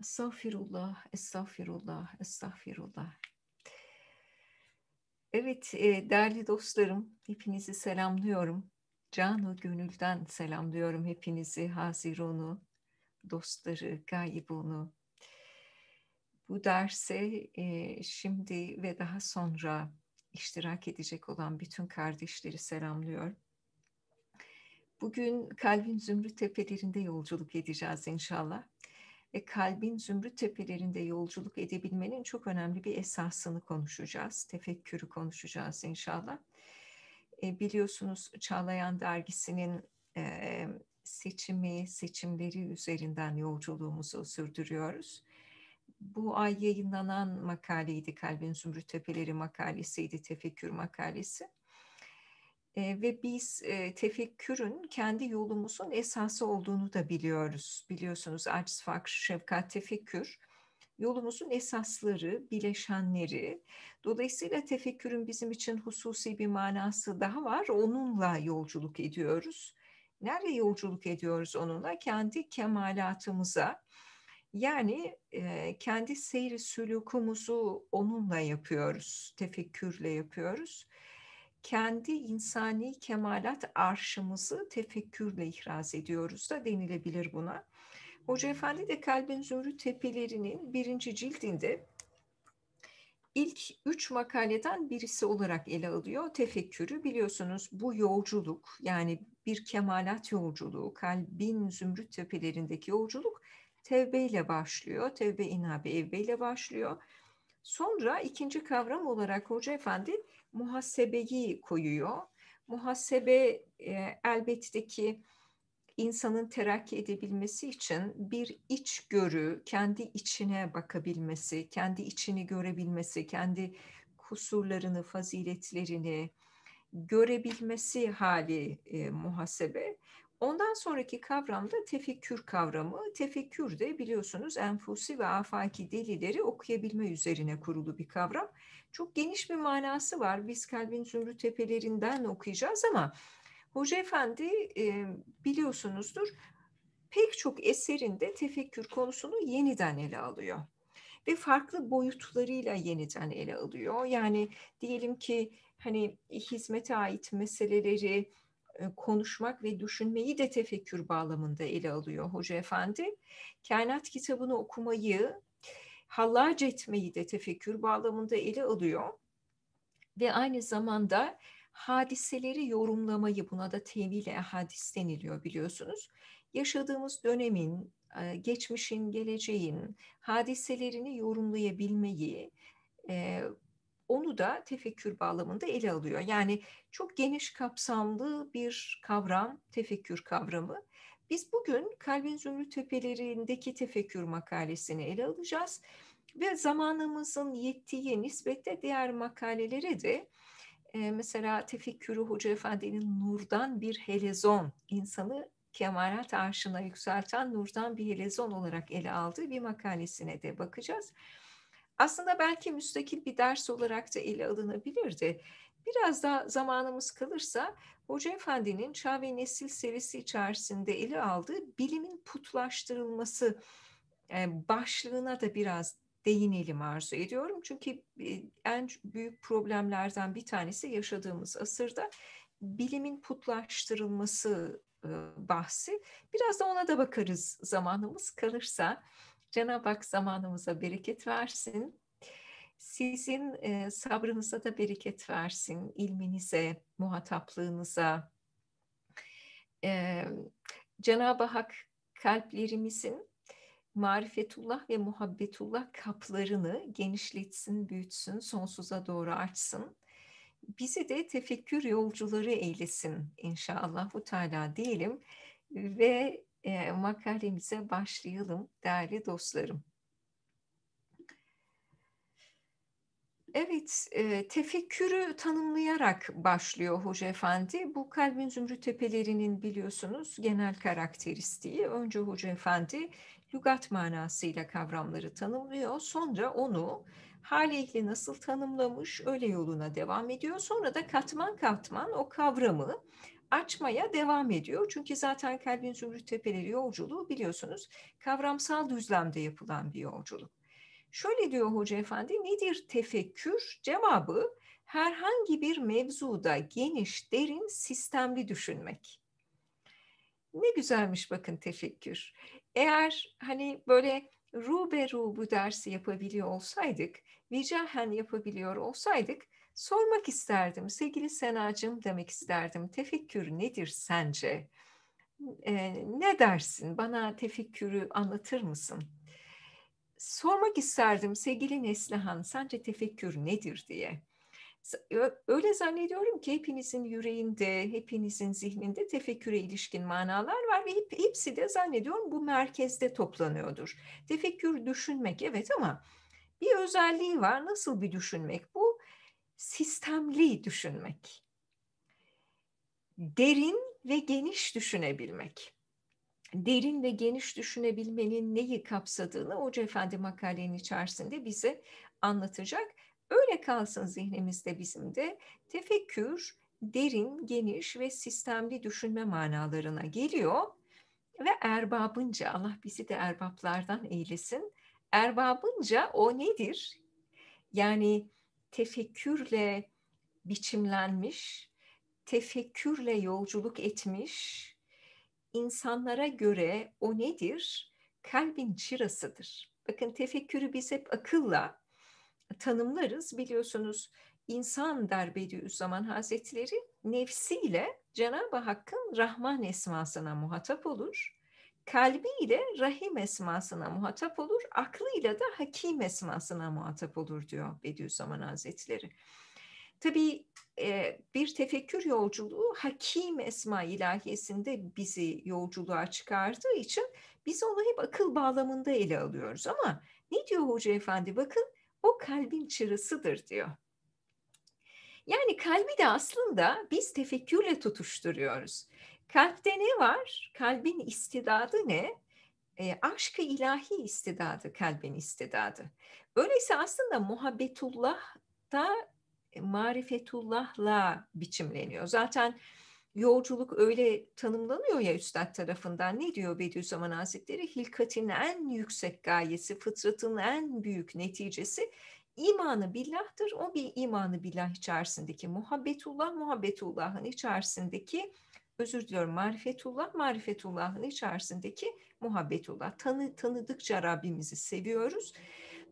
Estağfirullah, estağfirullah, estağfirullah. Evet e, değerli dostlarım, hepinizi selamlıyorum. Canı gönülden selamlıyorum hepinizi, Haziron'u, dostları, gaybonu. Bu derse e, şimdi ve daha sonra iştirak edecek olan bütün kardeşleri selamlıyorum. Bugün Kalbin Zümrüt Tepelerinde yolculuk edeceğiz inşallah ve kalbin zümrüt tepelerinde yolculuk edebilmenin çok önemli bir esasını konuşacağız. Tefekkürü konuşacağız inşallah. E, biliyorsunuz Çağlayan Dergisi'nin e, seçimi, seçimleri üzerinden yolculuğumuzu sürdürüyoruz. Bu ay yayınlanan makaleydi, Kalbin Zümrüt Tepeleri makalesiydi, tefekkür makalesi e, ve biz e, tefekkürün kendi yolumuzun esası olduğunu da biliyoruz. Biliyorsunuz aciz, fakr, şefkat, tefekkür yolumuzun esasları, bileşenleri. Dolayısıyla tefekkürün bizim için hususi bir manası daha var. Onunla yolculuk ediyoruz. Nereye yolculuk ediyoruz onunla? Kendi kemalatımıza. Yani e, kendi seyri sülukumuzu onunla yapıyoruz, tefekkürle yapıyoruz kendi insani kemalat arşımızı tefekkürle ihraz ediyoruz da denilebilir buna. Hoca Efendi de Kalbin Zümrüt Tepelerinin birinci cildinde ilk üç makaleden birisi olarak ele alıyor. Tefekkürü biliyorsunuz bu yolculuk yani bir kemalat yolculuğu, kalbin zümrüt tepelerindeki yolculuk tevbeyle başlıyor. Tevbe inabe evbeyle başlıyor. Sonra ikinci kavram olarak Hoca Efendi muhasebeyi koyuyor. Muhasebe e, elbette ki insanın terakki edebilmesi için bir iç görü, kendi içine bakabilmesi, kendi içini görebilmesi, kendi kusurlarını, faziletlerini görebilmesi hali e, muhasebe. Ondan sonraki kavram da tefekkür kavramı. Tefekkür de biliyorsunuz enfusi ve afaki delileri okuyabilme üzerine kurulu bir kavram. Çok geniş bir manası var. Biz Kalbin Zümrüt Tepelerinden okuyacağız ama Hoca Efendi biliyorsunuzdur pek çok eserinde tefekkür konusunu yeniden ele alıyor ve farklı boyutlarıyla yeniden ele alıyor. Yani diyelim ki hani hizmete ait meseleleri e, konuşmak ve düşünmeyi de tefekkür bağlamında ele alıyor Hoca Efendi. Kainat kitabını okumayı, hallac etmeyi de tefekkür bağlamında ele alıyor. Ve aynı zamanda hadiseleri yorumlamayı, buna da tevil hadis deniliyor biliyorsunuz. Yaşadığımız dönemin, e, geçmişin, geleceğin hadiselerini yorumlayabilmeyi, e, onu da tefekkür bağlamında ele alıyor. Yani çok geniş kapsamlı bir kavram, tefekkür kavramı. Biz bugün Kalbin Zümrüt Tepelerindeki tefekkür makalesini ele alacağız ve zamanımızın yettiği nispette diğer makalelere de e, mesela tefekkürü Hoca Efendi'nin nurdan bir helezon, insanı kemalat arşına yükselten nurdan bir helezon olarak ele aldığı bir makalesine de bakacağız aslında belki müstakil bir ders olarak da ele alınabilirdi. Biraz daha zamanımız kalırsa Hoca Efendi'nin Çağ ve Nesil serisi içerisinde ele aldığı bilimin putlaştırılması başlığına da biraz değinelim arzu ediyorum. Çünkü en büyük problemlerden bir tanesi yaşadığımız asırda bilimin putlaştırılması bahsi. Biraz da ona da bakarız zamanımız kalırsa. Cenab-ı Hak zamanımıza bereket versin. Sizin e, sabrınıza da bereket versin, ilminize, muhataplığınıza. E, Cenab-ı Hak kalplerimizin marifetullah ve muhabbetullah kaplarını genişletsin, büyütsün, sonsuza doğru açsın. Bizi de tefekkür yolcuları eylesin inşallah bu Teala diyelim ve e, makalemize başlayalım değerli dostlarım. Evet, e, tefekkürü tanımlayarak başlıyor Hoca Efendi. Bu kalbin zümrüt tepelerinin biliyorsunuz genel karakteristiği. Önce Hoca Efendi lügat manasıyla kavramları tanımlıyor. Sonra onu Halihli nasıl tanımlamış öyle yoluna devam ediyor. Sonra da katman katman o kavramı açmaya devam ediyor. Çünkü zaten kalbin Zümrüt Tepeleri yolculuğu biliyorsunuz kavramsal düzlemde yapılan bir yolculuk. Şöyle diyor Hoca Efendi, nedir tefekkür? Cevabı herhangi bir mevzuda geniş, derin, sistemli düşünmek. Ne güzelmiş bakın tefekkür. Eğer hani böyle ruberu bu dersi yapabiliyor olsaydık, vicahen yapabiliyor olsaydık sormak isterdim. Sevgili Senacığım demek isterdim. Tefekkür nedir sence? E, ne dersin? Bana tefekkürü anlatır mısın? Sormak isterdim sevgili Neslihan sence tefekkür nedir diye. Öyle zannediyorum ki hepinizin yüreğinde, hepinizin zihninde tefekküre ilişkin manalar var ve hep, hepsi de zannediyorum bu merkezde toplanıyordur. Tefekkür düşünmek evet ama bir özelliği var. Nasıl bir düşünmek bu? sistemli düşünmek. Derin ve geniş düşünebilmek. Derin ve geniş düşünebilmenin neyi kapsadığını Hoca Efendi makalenin içerisinde bize anlatacak. Öyle kalsın zihnimizde bizim de tefekkür derin, geniş ve sistemli düşünme manalarına geliyor ve erbabınca Allah bizi de erbaplardan eylesin. Erbabınca o nedir? Yani tefekkürle biçimlenmiş, tefekkürle yolculuk etmiş, insanlara göre o nedir? Kalbin çırasıdır. Bakın tefekkürü biz hep akılla tanımlarız. Biliyorsunuz insan derbedi zaman Hazretleri nefsiyle Cenab-ı Hakk'ın Rahman esmasına muhatap olur kalbiyle rahim esmasına muhatap olur, aklıyla da hakim esmasına muhatap olur diyor Bediüzzaman Hazretleri. Tabii e, bir tefekkür yolculuğu hakim esma ilahiyesinde bizi yolculuğa çıkardığı için biz onu hep akıl bağlamında ele alıyoruz ama ne diyor Hoca Efendi bakın o kalbin çırısıdır diyor. Yani kalbi de aslında biz tefekkürle tutuşturuyoruz. Kalpte ne var? Kalbin istidadı ne? E, aşkı ilahi istidadı, kalbin istidadı. Öyleyse aslında muhabbetullah da e, marifetullahla biçimleniyor. Zaten yolculuk öyle tanımlanıyor ya üstad tarafından. Ne diyor Bediüzzaman Hazretleri? Hilkatin en yüksek gayesi, fıtratın en büyük neticesi imanı billah'tır. O bir imanı billah içerisindeki muhabbetullah, muhabbetullahın içerisindeki özür diliyorum marifetullah marifetullahın içerisindeki muhabbetullah. Tanı, tanıdıkça Rabbimizi seviyoruz.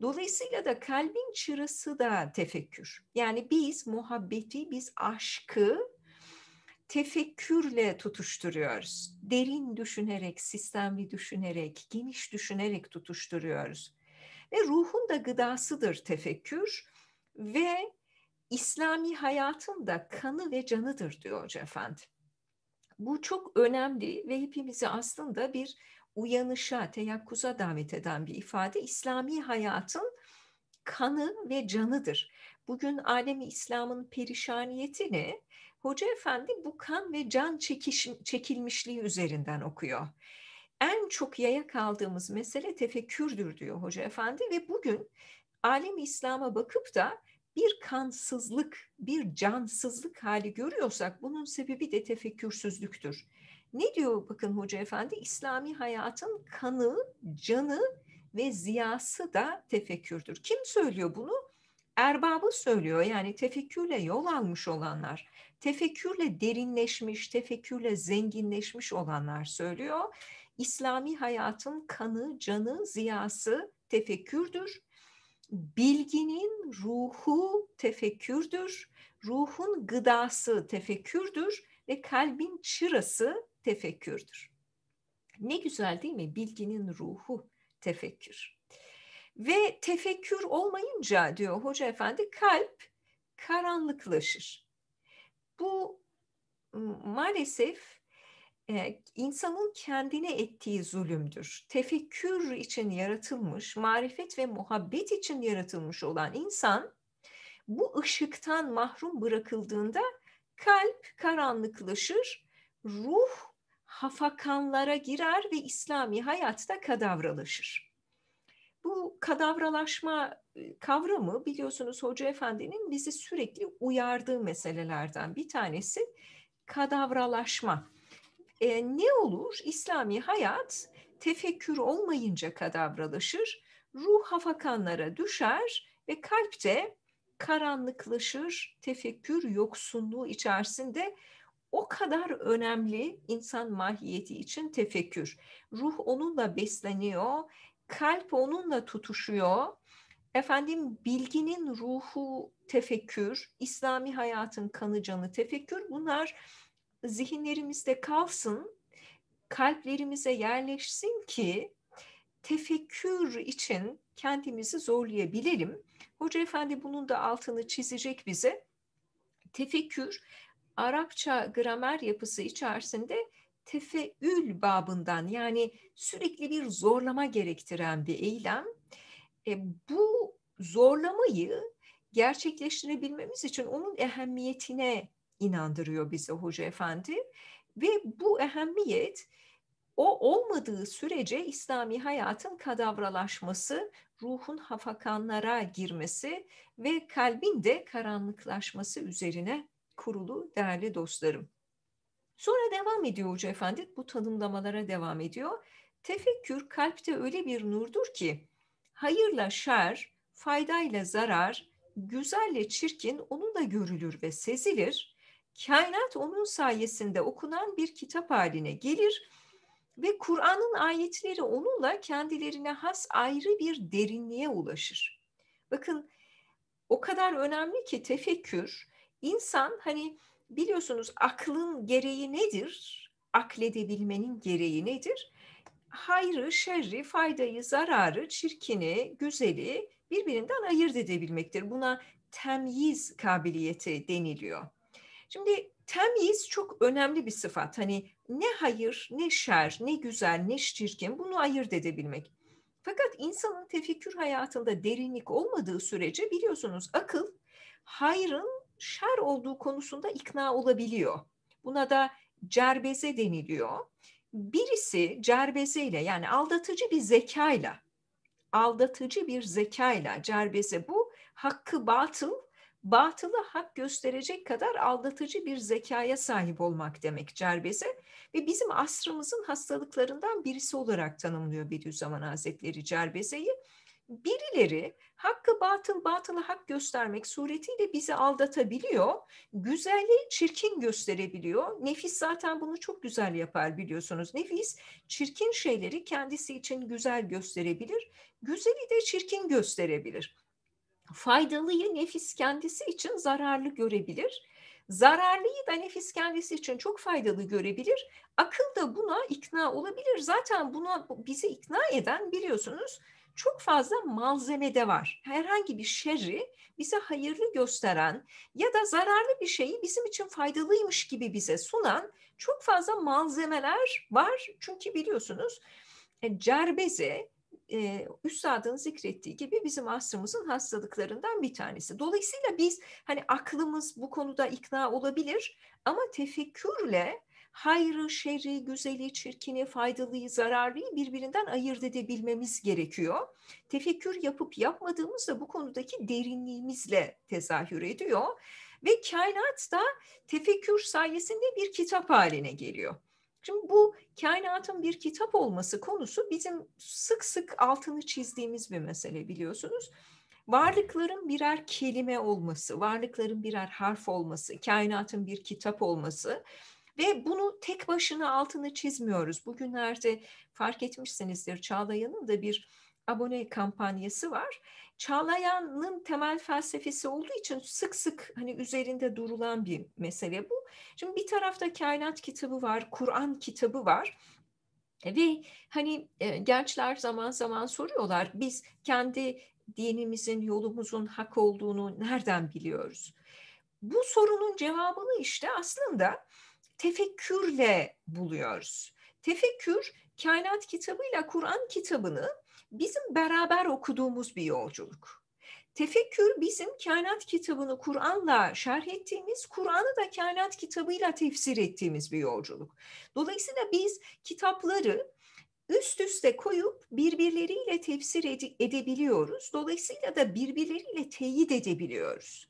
Dolayısıyla da kalbin çırası da tefekkür. Yani biz muhabbeti, biz aşkı tefekkürle tutuşturuyoruz. Derin düşünerek, sistemli düşünerek, geniş düşünerek tutuşturuyoruz. Ve ruhun da gıdasıdır tefekkür ve İslami hayatın da kanı ve canıdır diyor Hoca Efendi. Bu çok önemli ve hepimizi aslında bir uyanışa, teyakkuza davet eden bir ifade. İslami hayatın kanı ve canıdır. Bugün alemi İslam'ın perişaniyeti ne? Hoca Efendi bu kan ve can çekiş, çekilmişliği üzerinden okuyor. En çok yaya kaldığımız mesele tefekkürdür diyor Hoca Efendi ve bugün alemi İslam'a bakıp da bir kansızlık, bir cansızlık hali görüyorsak bunun sebebi de tefekkürsüzlüktür. Ne diyor bakın Hoca Efendi? İslami hayatın kanı, canı ve ziyası da tefekkürdür. Kim söylüyor bunu? Erbabı söylüyor yani tefekkürle yol almış olanlar, tefekkürle derinleşmiş, tefekkürle zenginleşmiş olanlar söylüyor. İslami hayatın kanı, canı, ziyası tefekkürdür bilginin ruhu tefekkürdür, ruhun gıdası tefekkürdür ve kalbin çırası tefekkürdür. Ne güzel değil mi? Bilginin ruhu tefekkür. Ve tefekkür olmayınca diyor hoca efendi kalp karanlıklaşır. Bu maalesef e, insanın kendine ettiği zulümdür. Tefekkür için yaratılmış, marifet ve muhabbet için yaratılmış olan insan bu ışıktan mahrum bırakıldığında kalp karanlıklaşır, ruh hafakanlara girer ve İslami hayatta kadavralaşır. Bu kadavralaşma kavramı biliyorsunuz Hoca Efendi'nin bizi sürekli uyardığı meselelerden bir tanesi kadavralaşma. E, ne olur? İslami hayat tefekkür olmayınca kadavralaşır, ruh hafakanlara düşer ve kalp de karanlıklaşır, tefekkür yoksunluğu içerisinde o kadar önemli insan mahiyeti için tefekkür. Ruh onunla besleniyor, kalp onunla tutuşuyor. Efendim bilginin ruhu tefekkür, İslami hayatın kanı canı tefekkür bunlar zihinlerimizde kalsın, kalplerimize yerleşsin ki tefekkür için kendimizi zorlayabilelim. Hoca Efendi bunun da altını çizecek bize. Tefekkür Arapça gramer yapısı içerisinde tefeül babından yani sürekli bir zorlama gerektiren bir eylem. E, bu zorlamayı gerçekleştirebilmemiz için onun ehemmiyetine inandırıyor bize Hoca Efendi. Ve bu ehemmiyet o olmadığı sürece İslami hayatın kadavralaşması, ruhun hafakanlara girmesi ve kalbin de karanlıklaşması üzerine kurulu değerli dostlarım. Sonra devam ediyor Hoca Efendi, bu tanımlamalara devam ediyor. Tefekkür kalpte öyle bir nurdur ki hayırla şer, faydayla zarar, güzelle çirkin onunla görülür ve sezilir kainat onun sayesinde okunan bir kitap haline gelir ve Kur'an'ın ayetleri onunla kendilerine has ayrı bir derinliğe ulaşır. Bakın o kadar önemli ki tefekkür, insan hani biliyorsunuz aklın gereği nedir? Akledebilmenin gereği nedir? Hayrı, şerri, faydayı, zararı, çirkini, güzeli birbirinden ayırt edebilmektir. Buna temyiz kabiliyeti deniliyor. Şimdi temyiz çok önemli bir sıfat. Hani ne hayır, ne şer, ne güzel, ne çirkin bunu ayırt edebilmek. Fakat insanın tefekkür hayatında derinlik olmadığı sürece biliyorsunuz akıl hayrın şer olduğu konusunda ikna olabiliyor. Buna da cerbeze deniliyor. Birisi cerbezeyle yani aldatıcı bir zekayla, aldatıcı bir zekayla cerbeze bu hakkı batıl batılı hak gösterecek kadar aldatıcı bir zekaya sahip olmak demek Cerbeze ve bizim asrımızın hastalıklarından birisi olarak tanımlıyor Bediüzzaman Hazretleri Cerbeze'yi. Birileri hakkı batıl, batılı hak göstermek suretiyle bizi aldatabiliyor, güzelliği çirkin gösterebiliyor. Nefis zaten bunu çok güzel yapar biliyorsunuz. Nefis çirkin şeyleri kendisi için güzel gösterebilir, güzeli de çirkin gösterebilir faydalıyı nefis kendisi için zararlı görebilir. Zararlıyı da nefis kendisi için çok faydalı görebilir. Akıl da buna ikna olabilir. Zaten buna bizi ikna eden biliyorsunuz çok fazla malzemede var. Herhangi bir şerri bize hayırlı gösteren ya da zararlı bir şeyi bizim için faydalıymış gibi bize sunan çok fazla malzemeler var. Çünkü biliyorsunuz e, cerbeze e, Üstad'ın zikrettiği gibi bizim asrımızın hastalıklarından bir tanesi. Dolayısıyla biz hani aklımız bu konuda ikna olabilir ama tefekkürle hayrı, şerri, güzeli, çirkini, faydalıyı, zararlıyı birbirinden ayırt edebilmemiz gerekiyor. Tefekkür yapıp yapmadığımız da bu konudaki derinliğimizle tezahür ediyor ve kainat da tefekkür sayesinde bir kitap haline geliyor. Şimdi bu kainatın bir kitap olması konusu bizim sık sık altını çizdiğimiz bir mesele biliyorsunuz. Varlıkların birer kelime olması, varlıkların birer harf olması, kainatın bir kitap olması ve bunu tek başına altını çizmiyoruz. Bugünlerde fark etmişsinizdir Çağlayan'ın da bir abone kampanyası var Çağlayan'ın temel felsefesi olduğu için sık sık hani üzerinde durulan bir mesele bu. Şimdi bir tarafta kainat kitabı var, Kur'an kitabı var. E, ve hani e, gençler zaman zaman soruyorlar biz kendi dinimizin, yolumuzun hak olduğunu nereden biliyoruz? Bu sorunun cevabını işte aslında tefekkürle buluyoruz. Tefekkür kainat kitabıyla Kur'an kitabını bizim beraber okuduğumuz bir yolculuk. Tefekkür bizim kainat kitabını Kur'an'la şerh ettiğimiz, Kur'an'ı da kainat kitabıyla tefsir ettiğimiz bir yolculuk. Dolayısıyla biz kitapları üst üste koyup birbirleriyle tefsir ede- edebiliyoruz. Dolayısıyla da birbirleriyle teyit edebiliyoruz.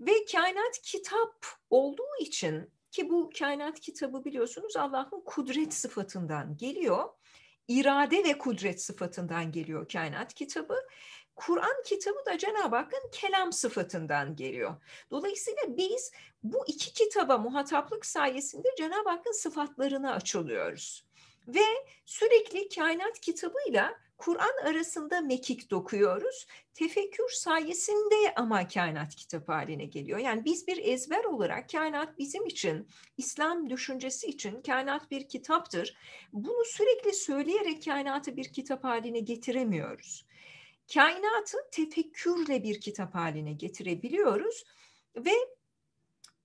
Ve kainat kitap olduğu için ki bu kainat kitabı biliyorsunuz Allah'ın kudret sıfatından geliyor irade ve kudret sıfatından geliyor kainat kitabı. Kur'an kitabı da Cenab-ı Hakk'ın kelam sıfatından geliyor. Dolayısıyla biz bu iki kitaba muhataplık sayesinde Cenab-ı Hakk'ın sıfatlarına açılıyoruz. Ve sürekli kainat kitabıyla Kur'an arasında mekik dokuyoruz. Tefekkür sayesinde ama kainat kitap haline geliyor. Yani biz bir ezber olarak kainat bizim için, İslam düşüncesi için kainat bir kitaptır. Bunu sürekli söyleyerek kainatı bir kitap haline getiremiyoruz. Kainatı tefekkürle bir kitap haline getirebiliyoruz ve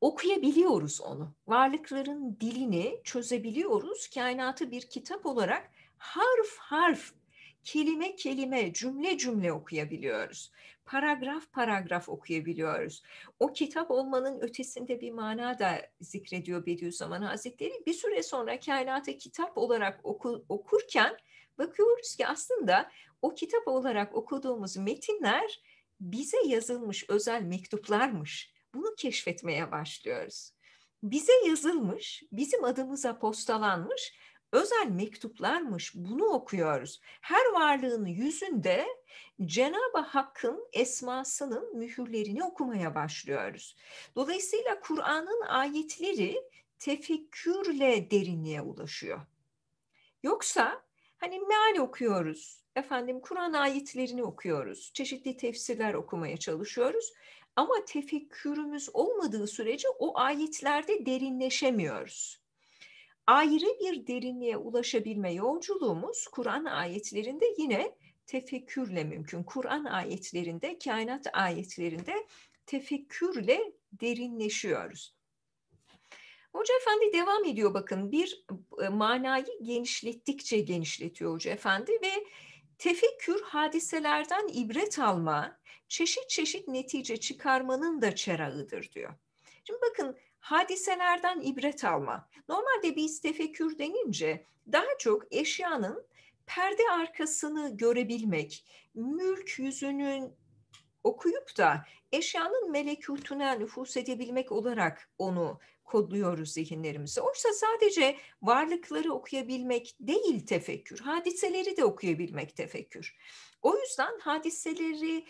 okuyabiliyoruz onu. Varlıkların dilini çözebiliyoruz. Kainatı bir kitap olarak harf harf kelime kelime, cümle cümle okuyabiliyoruz. Paragraf paragraf okuyabiliyoruz. O kitap olmanın ötesinde bir mana da zikrediyor Bediüzzaman Hazretleri. Bir süre sonra kainata kitap olarak oku, okurken bakıyoruz ki aslında o kitap olarak okuduğumuz metinler bize yazılmış özel mektuplarmış. Bunu keşfetmeye başlıyoruz. Bize yazılmış, bizim adımıza postalanmış özel mektuplarmış. Bunu okuyoruz. Her varlığın yüzünde Cenab-ı Hakk'ın esmasının mühürlerini okumaya başlıyoruz. Dolayısıyla Kur'an'ın ayetleri tefekkürle derinliğe ulaşıyor. Yoksa hani meal okuyoruz, efendim Kur'an ayetlerini okuyoruz, çeşitli tefsirler okumaya çalışıyoruz ama tefekkürümüz olmadığı sürece o ayetlerde derinleşemiyoruz ayrı bir derinliğe ulaşabilme yolculuğumuz Kur'an ayetlerinde yine tefekkürle mümkün. Kur'an ayetlerinde, kainat ayetlerinde tefekkürle derinleşiyoruz. Hoca Efendi devam ediyor bakın bir e, manayı genişlettikçe genişletiyor Hoca Efendi ve tefekkür hadiselerden ibret alma, çeşit çeşit netice çıkarmanın da çerağıdır diyor. Şimdi bakın hadiselerden ibret alma. Normalde biz tefekkür denince daha çok eşyanın perde arkasını görebilmek, mülk yüzünün okuyup da eşyanın melekutuna nüfus edebilmek olarak onu kodluyoruz zihinlerimizi. Oysa sadece varlıkları okuyabilmek değil tefekkür, hadiseleri de okuyabilmek tefekkür. O yüzden hadiseleri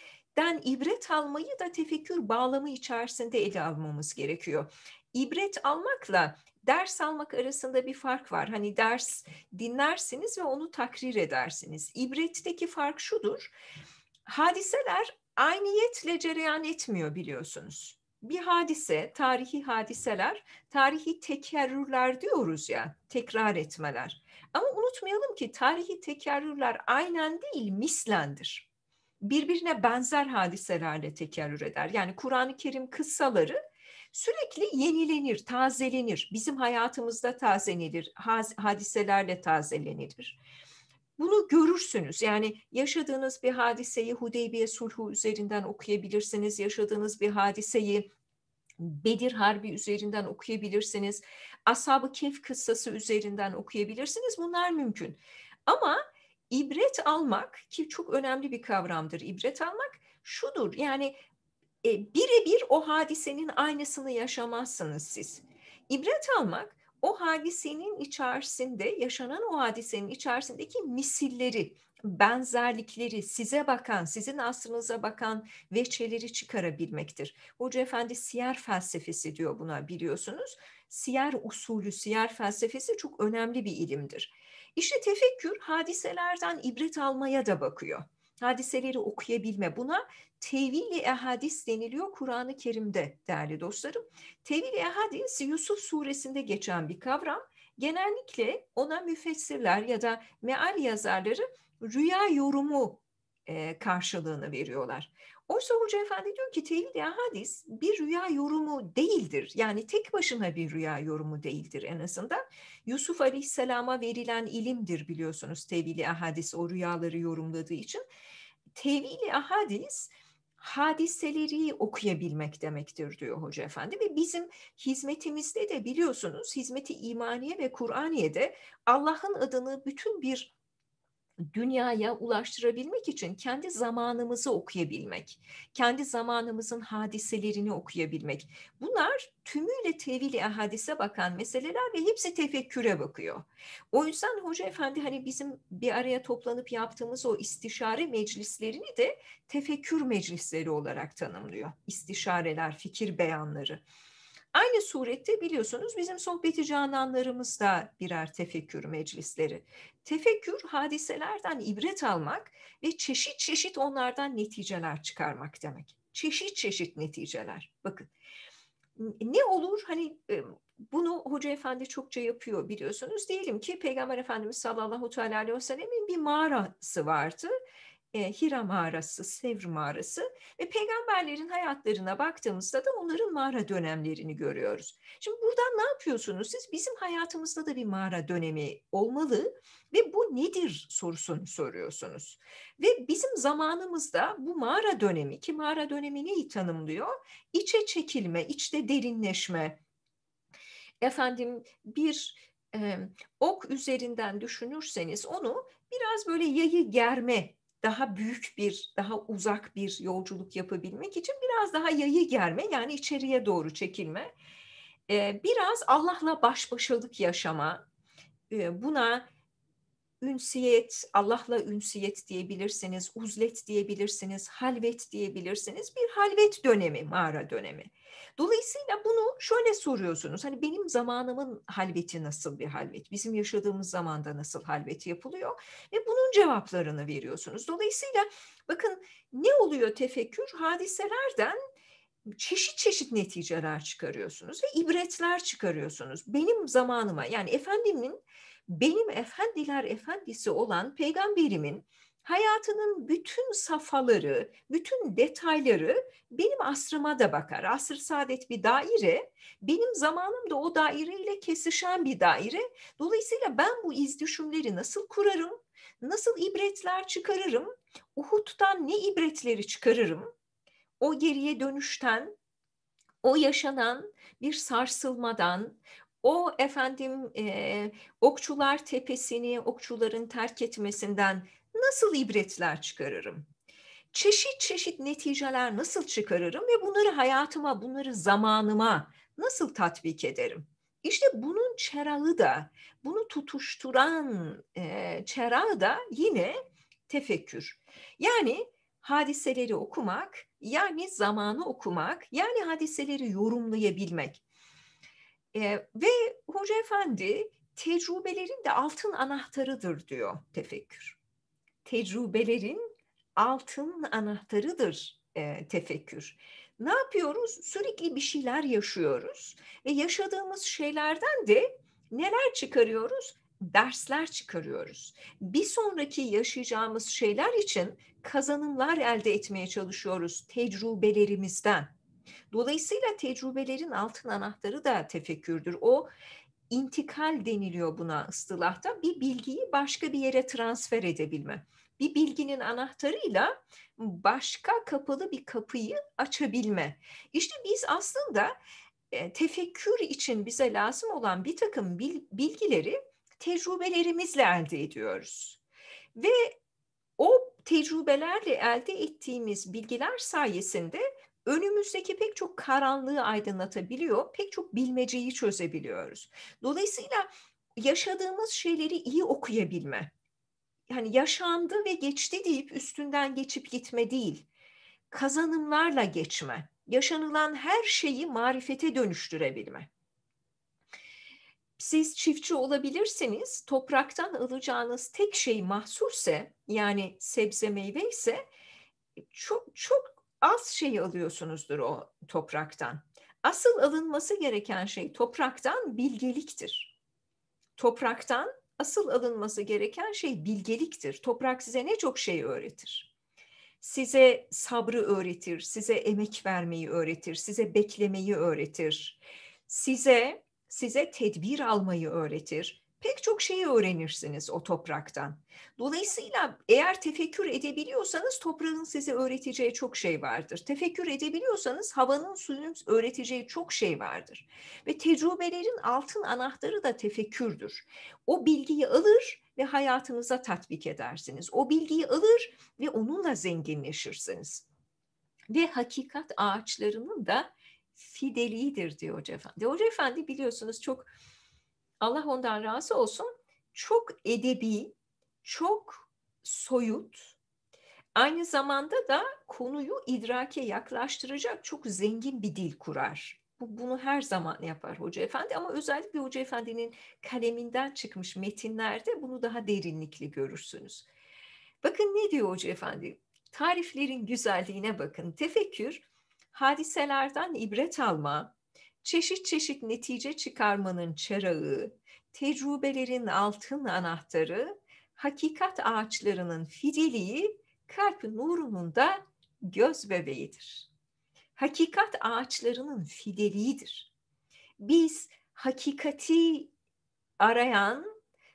ibret almayı da tefekkür bağlamı içerisinde ele almamız gerekiyor ibret almakla ders almak arasında bir fark var. Hani ders dinlersiniz ve onu takrir edersiniz. İbretteki fark şudur. Hadiseler aynıyetle cereyan etmiyor biliyorsunuz. Bir hadise, tarihi hadiseler, tarihi tekerrürler diyoruz ya, tekrar etmeler. Ama unutmayalım ki tarihi tekerrürler aynen değil, mislendir. Birbirine benzer hadiselerle tekerrür eder. Yani Kur'an-ı Kerim kıssaları sürekli yenilenir, tazelenir. Bizim hayatımızda tazelenir, hadiselerle tazelenir. Bunu görürsünüz. Yani yaşadığınız bir hadiseyi Hudeybiye sulhu üzerinden okuyabilirsiniz. Yaşadığınız bir hadiseyi Bedir Harbi üzerinden okuyabilirsiniz. Ashab-ı Kehf kıssası üzerinden okuyabilirsiniz. Bunlar mümkün. Ama ibret almak ki çok önemli bir kavramdır ibret almak şudur yani e, birebir o hadisenin aynısını yaşamazsınız siz. İbret almak o hadisenin içerisinde yaşanan o hadisenin içerisindeki misilleri, benzerlikleri, size bakan, sizin asrınıza bakan veçeleri çıkarabilmektir. Hoca Efendi siyer felsefesi diyor buna biliyorsunuz. Siyer usulü, siyer felsefesi çok önemli bir ilimdir. İşte tefekkür hadiselerden ibret almaya da bakıyor hadiseleri okuyabilme. Buna tevili i ehadis deniliyor Kur'an-ı Kerim'de değerli dostlarım. tevili i ehadis Yusuf suresinde geçen bir kavram. Genellikle ona müfessirler ya da meal yazarları rüya yorumu e, karşılığını veriyorlar. Oysa Hoca Efendi diyor ki tevil-i hadis bir rüya yorumu değildir. Yani tek başına bir rüya yorumu değildir en azından. Yusuf Aleyhisselam'a verilen ilimdir biliyorsunuz tevil-i hadis o rüyaları yorumladığı için tevili hadis hadiseleri okuyabilmek demektir diyor Hoca Efendi ve bizim hizmetimizde de biliyorsunuz hizmeti imaniye ve Kur'aniye'de Allah'ın adını bütün bir dünyaya ulaştırabilmek için kendi zamanımızı okuyabilmek, kendi zamanımızın hadiselerini okuyabilmek. Bunlar tümüyle tevili hadise bakan meseleler ve hepsi tefekküre bakıyor. O yüzden Hoca Efendi hani bizim bir araya toplanıp yaptığımız o istişare meclislerini de tefekkür meclisleri olarak tanımlıyor. İstişareler, fikir beyanları. Aynı surette biliyorsunuz bizim sohbeti cananlarımız da birer tefekkür meclisleri. Tefekkür hadiselerden ibret almak ve çeşit çeşit onlardan neticeler çıkarmak demek. Çeşit çeşit neticeler. Bakın ne olur hani bunu hoca efendi çokça yapıyor biliyorsunuz. Diyelim ki Peygamber Efendimiz sallallahu aleyhi ve sellemin bir mağarası vardı e, Hira mağarası, Sevr mağarası ve peygamberlerin hayatlarına baktığımızda da onların mağara dönemlerini görüyoruz. Şimdi buradan ne yapıyorsunuz? Siz bizim hayatımızda da bir mağara dönemi olmalı ve bu nedir sorusunu soruyorsunuz. Ve bizim zamanımızda bu mağara dönemi ki mağara dönemi neyi tanımlıyor? İçe çekilme, içte derinleşme, efendim bir e, ok üzerinden düşünürseniz onu biraz böyle yayı germe daha büyük bir, daha uzak bir yolculuk yapabilmek için biraz daha yayı germe yani içeriye doğru çekilme, biraz Allah'la baş başalık yaşama, buna ünsiyet, Allah'la ünsiyet diyebilirsiniz, uzlet diyebilirsiniz, halvet diyebilirsiniz. Bir halvet dönemi, mağara dönemi. Dolayısıyla bunu şöyle soruyorsunuz. Hani benim zamanımın halveti nasıl bir halvet? Bizim yaşadığımız zamanda nasıl halvet yapılıyor? Ve bunun cevaplarını veriyorsunuz. Dolayısıyla bakın ne oluyor tefekkür? Hadiselerden çeşit çeşit neticeler çıkarıyorsunuz ve ibretler çıkarıyorsunuz. Benim zamanıma yani efendimin benim efendiler efendisi olan peygamberimin hayatının bütün safhaları, bütün detayları benim asrıma da bakar. Asr saadet bir daire, benim zamanım da o daireyle kesişen bir daire. Dolayısıyla ben bu iz düşümleri nasıl kurarım, nasıl ibretler çıkarırım, Uhud'dan ne ibretleri çıkarırım, o geriye dönüşten, o yaşanan bir sarsılmadan, o efendim e, Okçular Tepesi'ni okçuların terk etmesinden nasıl ibretler çıkarırım? Çeşit çeşit neticeler nasıl çıkarırım ve bunları hayatıma, bunları zamanıma nasıl tatbik ederim? İşte bunun çerağı da, bunu tutuşturan e, çerağı da yine tefekkür. Yani hadiseleri okumak, yani zamanı okumak, yani hadiseleri yorumlayabilmek. E, ve Hoca Efendi tecrübelerin de altın anahtarıdır diyor tefekkür. Tecrübelerin altın anahtarıdır e, tefekkür. Ne yapıyoruz? Sürekli bir şeyler yaşıyoruz ve yaşadığımız şeylerden de neler çıkarıyoruz? Dersler çıkarıyoruz. Bir sonraki yaşayacağımız şeyler için kazanımlar elde etmeye çalışıyoruz tecrübelerimizden. Dolayısıyla tecrübelerin altın anahtarı da tefekkürdür. O intikal deniliyor buna ıstılahta. Bir bilgiyi başka bir yere transfer edebilme. Bir bilginin anahtarıyla başka kapalı bir kapıyı açabilme. İşte biz aslında e, tefekkür için bize lazım olan bir takım bilgileri tecrübelerimizle elde ediyoruz. Ve o tecrübelerle elde ettiğimiz bilgiler sayesinde önümüzdeki pek çok karanlığı aydınlatabiliyor, pek çok bilmeceyi çözebiliyoruz. Dolayısıyla yaşadığımız şeyleri iyi okuyabilme, yani yaşandı ve geçti deyip üstünden geçip gitme değil, kazanımlarla geçme, yaşanılan her şeyi marifete dönüştürebilme. Siz çiftçi olabilirsiniz, topraktan alacağınız tek şey mahsulse, yani sebze meyve ise çok çok az şeyi alıyorsunuzdur o topraktan. Asıl alınması gereken şey topraktan bilgeliktir. Topraktan asıl alınması gereken şey bilgeliktir. Toprak size ne çok şey öğretir. Size sabrı öğretir, size emek vermeyi öğretir, size beklemeyi öğretir. Size size tedbir almayı öğretir pek çok şeyi öğrenirsiniz o topraktan. Dolayısıyla eğer tefekkür edebiliyorsanız toprağın size öğreteceği çok şey vardır. Tefekkür edebiliyorsanız havanın suyun öğreteceği çok şey vardır. Ve tecrübelerin altın anahtarı da tefekkürdür. O bilgiyi alır ve hayatınıza tatbik edersiniz. O bilgiyi alır ve onunla zenginleşirsiniz. Ve hakikat ağaçlarının da fideliğidir diyor Hoca Efendi. Hoca Efendi biliyorsunuz çok Allah ondan razı olsun çok edebi, çok soyut, aynı zamanda da konuyu idrake yaklaştıracak çok zengin bir dil kurar. Bu, bunu her zaman yapar Hoca Efendi ama özellikle Hoca Efendi'nin kaleminden çıkmış metinlerde bunu daha derinlikli görürsünüz. Bakın ne diyor Hoca Efendi? Tariflerin güzelliğine bakın. Tefekkür, hadiselerden ibret alma, çeşit çeşit netice çıkarmanın çarağı, tecrübelerin altın anahtarı, hakikat ağaçlarının fideliği, kalp nurunun da göz bebeğidir. Hakikat ağaçlarının fideliğidir. Biz hakikati arayan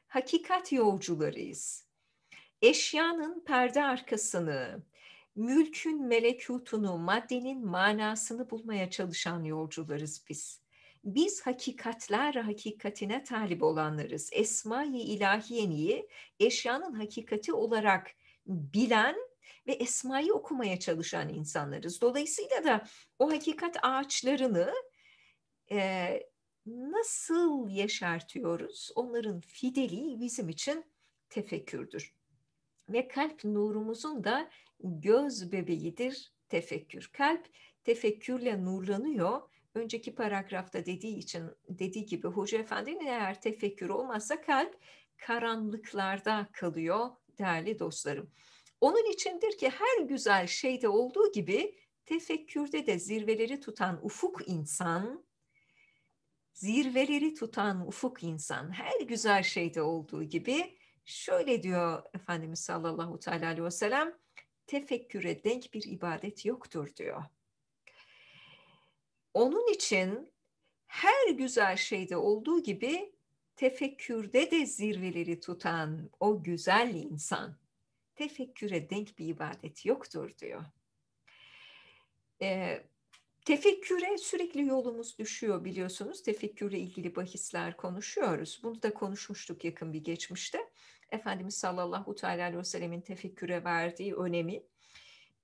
hakikat yolcularıyız. Eşyanın perde arkasını, mülkün melekutunu, maddenin manasını bulmaya çalışan yolcularız biz. Biz hakikatler hakikatine talip olanlarız. Esma-i ilahiyeniyi eşyanın hakikati olarak bilen ve esmayı okumaya çalışan insanlarız. Dolayısıyla da o hakikat ağaçlarını e, nasıl yaşartıyoruz, Onların fideli bizim için tefekkürdür. Ve kalp nurumuzun da göz bebeğidir tefekkür. Kalp tefekkürle nurlanıyor. Önceki paragrafta dediği için dediği gibi Hoca Efendi'nin eğer tefekkür olmazsa kalp karanlıklarda kalıyor değerli dostlarım. Onun içindir ki her güzel şeyde olduğu gibi tefekkürde de zirveleri tutan ufuk insan, zirveleri tutan ufuk insan her güzel şeyde olduğu gibi şöyle diyor Efendimiz sallallahu teala aleyhi ve sellem tefekküre denk bir ibadet yoktur diyor. Onun için her güzel şeyde olduğu gibi tefekkürde de zirveleri tutan o güzel insan tefekküre denk bir ibadet yoktur diyor. E, tefekküre sürekli yolumuz düşüyor biliyorsunuz. Tefekkürle ilgili bahisler konuşuyoruz. Bunu da konuşmuştuk yakın bir geçmişte. Efendimiz sallallahu teala aleyhi ve sellemin tefekküre verdiği önemi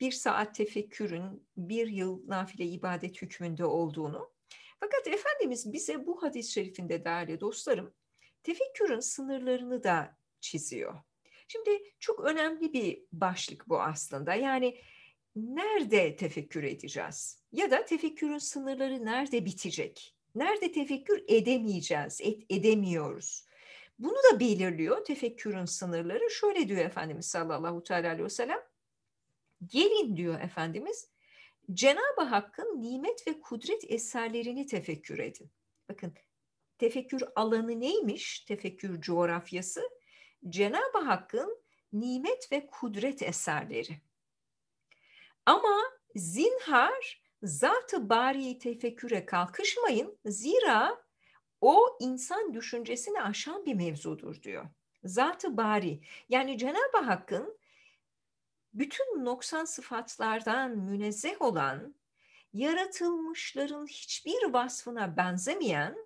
bir saat tefekkürün bir yıl nafile ibadet hükmünde olduğunu. Fakat Efendimiz bize bu hadis-i şerifinde değerli dostlarım tefekkürün sınırlarını da çiziyor. Şimdi çok önemli bir başlık bu aslında. Yani nerede tefekkür edeceğiz? Ya da tefekkürün sınırları nerede bitecek? Nerede tefekkür edemeyeceğiz, et, edemiyoruz? Bunu da belirliyor tefekkürün sınırları. Şöyle diyor Efendimiz sallallahu teala aleyhi ve sellem. Gelin diyor Efendimiz. Cenab-ı Hakk'ın nimet ve kudret eserlerini tefekkür edin. Bakın tefekkür alanı neymiş? Tefekkür coğrafyası. Cenab-ı Hakk'ın nimet ve kudret eserleri. Ama zinhar zat-ı bariyi tefekküre kalkışmayın. Zira o insan düşüncesini aşan bir mevzudur diyor. Zatı bari yani Cenab-ı Hakk'ın bütün noksan sıfatlardan münezzeh olan, yaratılmışların hiçbir vasfına benzemeyen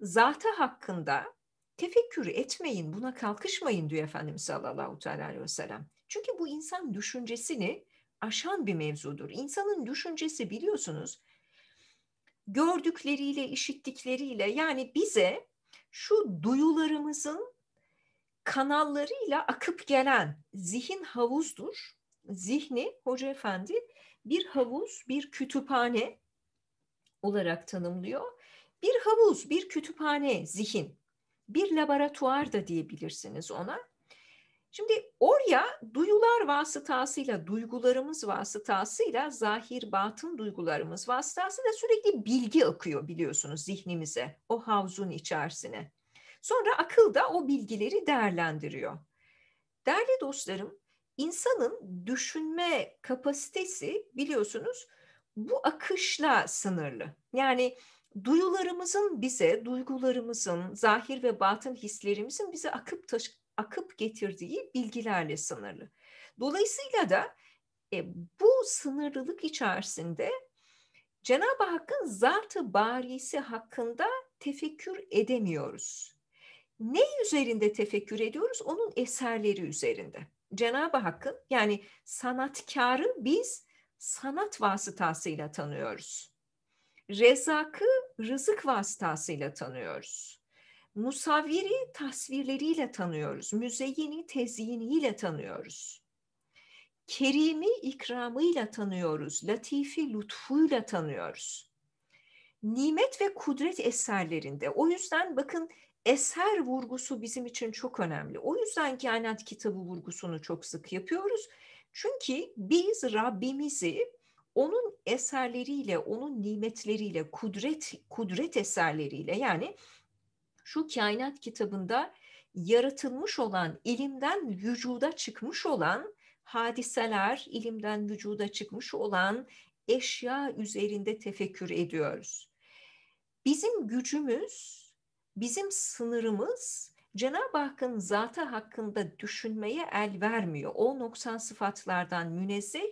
zatı hakkında tefekkür etmeyin, buna kalkışmayın diyor Efendimiz sallallahu aleyhi ve sellem. Çünkü bu insan düşüncesini aşan bir mevzudur. İnsanın düşüncesi biliyorsunuz gördükleriyle, işittikleriyle yani bize şu duyularımızın kanallarıyla akıp gelen zihin havuzdur. Zihni Hoca Efendi bir havuz, bir kütüphane olarak tanımlıyor. Bir havuz, bir kütüphane zihin. Bir laboratuvar da diyebilirsiniz ona Şimdi oraya duyular vasıtasıyla, duygularımız vasıtasıyla, zahir batın duygularımız vasıtasıyla sürekli bilgi akıyor biliyorsunuz zihnimize, o havzun içerisine. Sonra akıl da o bilgileri değerlendiriyor. Değerli dostlarım, insanın düşünme kapasitesi biliyorsunuz bu akışla sınırlı. Yani duyularımızın bize, duygularımızın, zahir ve batın hislerimizin bize akıp taşı akıp getirdiği bilgilerle sınırlı. Dolayısıyla da e, bu sınırlılık içerisinde Cenab-ı Hakk'ın zatı barisi hakkında tefekkür edemiyoruz. Ne üzerinde tefekkür ediyoruz? Onun eserleri üzerinde. Cenab-ı Hakk'ın yani sanatkarı biz sanat vasıtasıyla tanıyoruz. Rezakı rızık vasıtasıyla tanıyoruz musavviri tasvirleriyle tanıyoruz. Müzeyyini tezyiniyle tanıyoruz. Kerimi ikramıyla tanıyoruz. Latifi lütfuyla tanıyoruz. Nimet ve kudret eserlerinde. O yüzden bakın eser vurgusu bizim için çok önemli. O yüzden kainat kitabı vurgusunu çok sık yapıyoruz. Çünkü biz Rabbimizi onun eserleriyle, onun nimetleriyle, kudret kudret eserleriyle yani şu kainat kitabında yaratılmış olan, ilimden vücuda çıkmış olan hadiseler, ilimden vücuda çıkmış olan eşya üzerinde tefekkür ediyoruz. Bizim gücümüz, bizim sınırımız Cenab-ı Hakk'ın zatı hakkında düşünmeye el vermiyor. O noksan sıfatlardan münezzeh.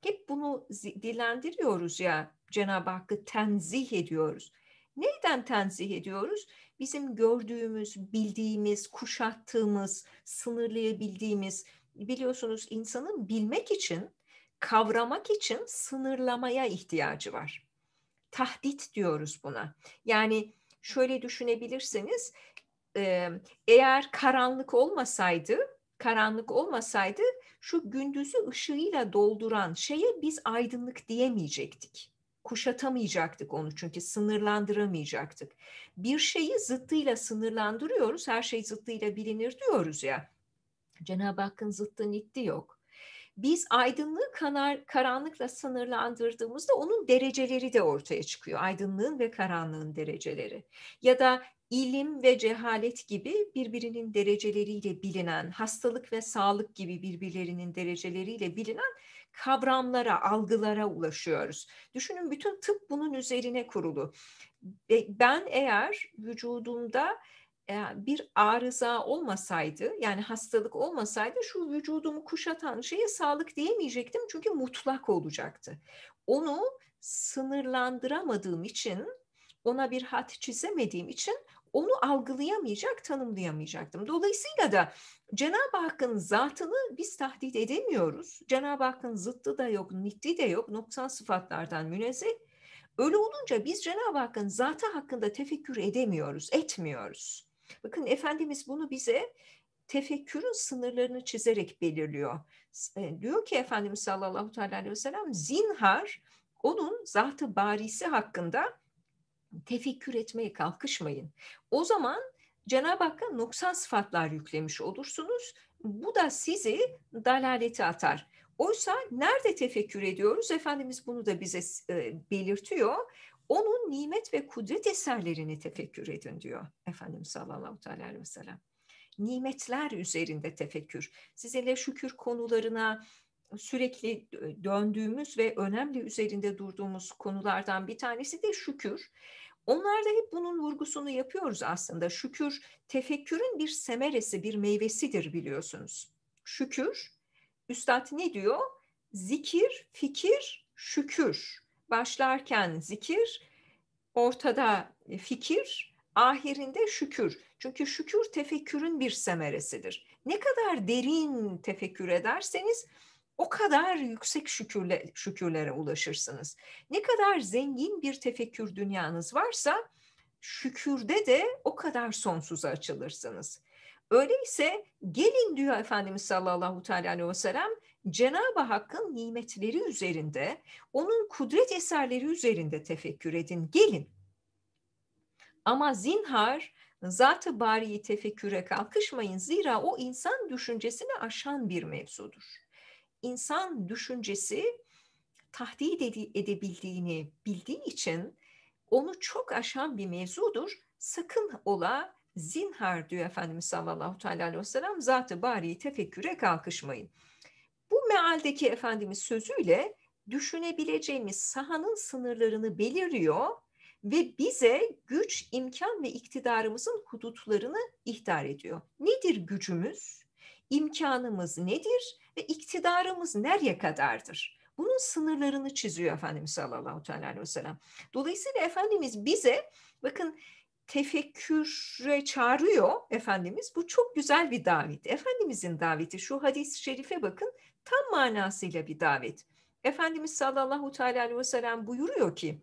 Hep bunu dilendiriyoruz ya Cenab-ı Hakk'ı tenzih ediyoruz. Neyden tenzih ediyoruz? bizim gördüğümüz, bildiğimiz, kuşattığımız, sınırlayabildiğimiz biliyorsunuz insanın bilmek için, kavramak için sınırlamaya ihtiyacı var. Tahdit diyoruz buna. Yani şöyle düşünebilirsiniz, eğer karanlık olmasaydı, karanlık olmasaydı şu gündüzü ışığıyla dolduran şeye biz aydınlık diyemeyecektik kuşatamayacaktık onu çünkü sınırlandıramayacaktık. Bir şeyi zıttıyla sınırlandırıyoruz, her şey zıttıyla bilinir diyoruz ya. Cenab-ı Hakk'ın zıttı nitti yok. Biz aydınlığı kanar, karanlıkla sınırlandırdığımızda onun dereceleri de ortaya çıkıyor. Aydınlığın ve karanlığın dereceleri. Ya da ilim ve cehalet gibi birbirinin dereceleriyle bilinen, hastalık ve sağlık gibi birbirlerinin dereceleriyle bilinen kavramlara, algılara ulaşıyoruz. Düşünün bütün tıp bunun üzerine kurulu. E, ben eğer vücudumda e, bir arıza olmasaydı yani hastalık olmasaydı şu vücudumu kuşatan şeye sağlık diyemeyecektim çünkü mutlak olacaktı. Onu sınırlandıramadığım için ona bir hat çizemediğim için onu algılayamayacak, tanımlayamayacaktım. Dolayısıyla da Cenab-ı Hakk'ın zatını biz tahdit edemiyoruz. Cenab-ı Hakk'ın zıttı da yok, nitti de yok, noksan sıfatlardan münezzeh. Öyle olunca biz Cenab-ı Hakk'ın zatı hakkında tefekkür edemiyoruz, etmiyoruz. Bakın Efendimiz bunu bize tefekkürün sınırlarını çizerek belirliyor. E, diyor ki Efendimiz sallallahu aleyhi ve sellem zinhar onun zatı barisi hakkında tefekkür etmeye kalkışmayın. O zaman Cenab-ı Hakk'a noksan sıfatlar yüklemiş olursunuz. Bu da sizi dalalete atar. Oysa nerede tefekkür ediyoruz? Efendimiz bunu da bize e, belirtiyor. Onun nimet ve kudret eserlerini tefekkür edin diyor Efendimiz sallallahu aleyhi ve sellem. Nimetler üzerinde tefekkür. Sizinle şükür konularına sürekli döndüğümüz ve önemli üzerinde durduğumuz konulardan bir tanesi de şükür. Onlarda hep bunun vurgusunu yapıyoruz aslında. Şükür tefekkürün bir semeresi, bir meyvesidir biliyorsunuz. Şükür, Üstad ne diyor? Zikir, fikir, şükür. Başlarken zikir, ortada fikir, ahirinde şükür. Çünkü şükür tefekkürün bir semeresidir. Ne kadar derin tefekkür ederseniz o kadar yüksek şükürle, şükürlere ulaşırsınız. Ne kadar zengin bir tefekkür dünyanız varsa şükürde de o kadar sonsuza açılırsınız. Öyleyse gelin diyor Efendimiz sallallahu teala aleyhi ve sellem Cenab-ı Hakk'ın nimetleri üzerinde, onun kudret eserleri üzerinde tefekkür edin, gelin. Ama zinhar zat-ı bariyi tefekküre kalkışmayın zira o insan düşüncesini aşan bir mevzudur insan düşüncesi tahdit edebildiğini bildiği için onu çok aşan bir mevzudur. Sakın ola zinhar diyor Efendimiz sallallahu teala aleyhi ve sellem zatı bari tefekküre kalkışmayın. Bu mealdeki Efendimiz sözüyle düşünebileceğimiz sahanın sınırlarını belirliyor ve bize güç, imkan ve iktidarımızın hudutlarını ihtar ediyor. Nedir gücümüz? imkanımız nedir ve iktidarımız nereye kadardır? Bunun sınırlarını çiziyor Efendimiz sallallahu aleyhi ve sellem. Dolayısıyla Efendimiz bize bakın tefekküre çağırıyor Efendimiz. Bu çok güzel bir davet. Efendimizin daveti şu hadis-i şerife bakın tam manasıyla bir davet. Efendimiz sallallahu aleyhi ve sellem buyuruyor ki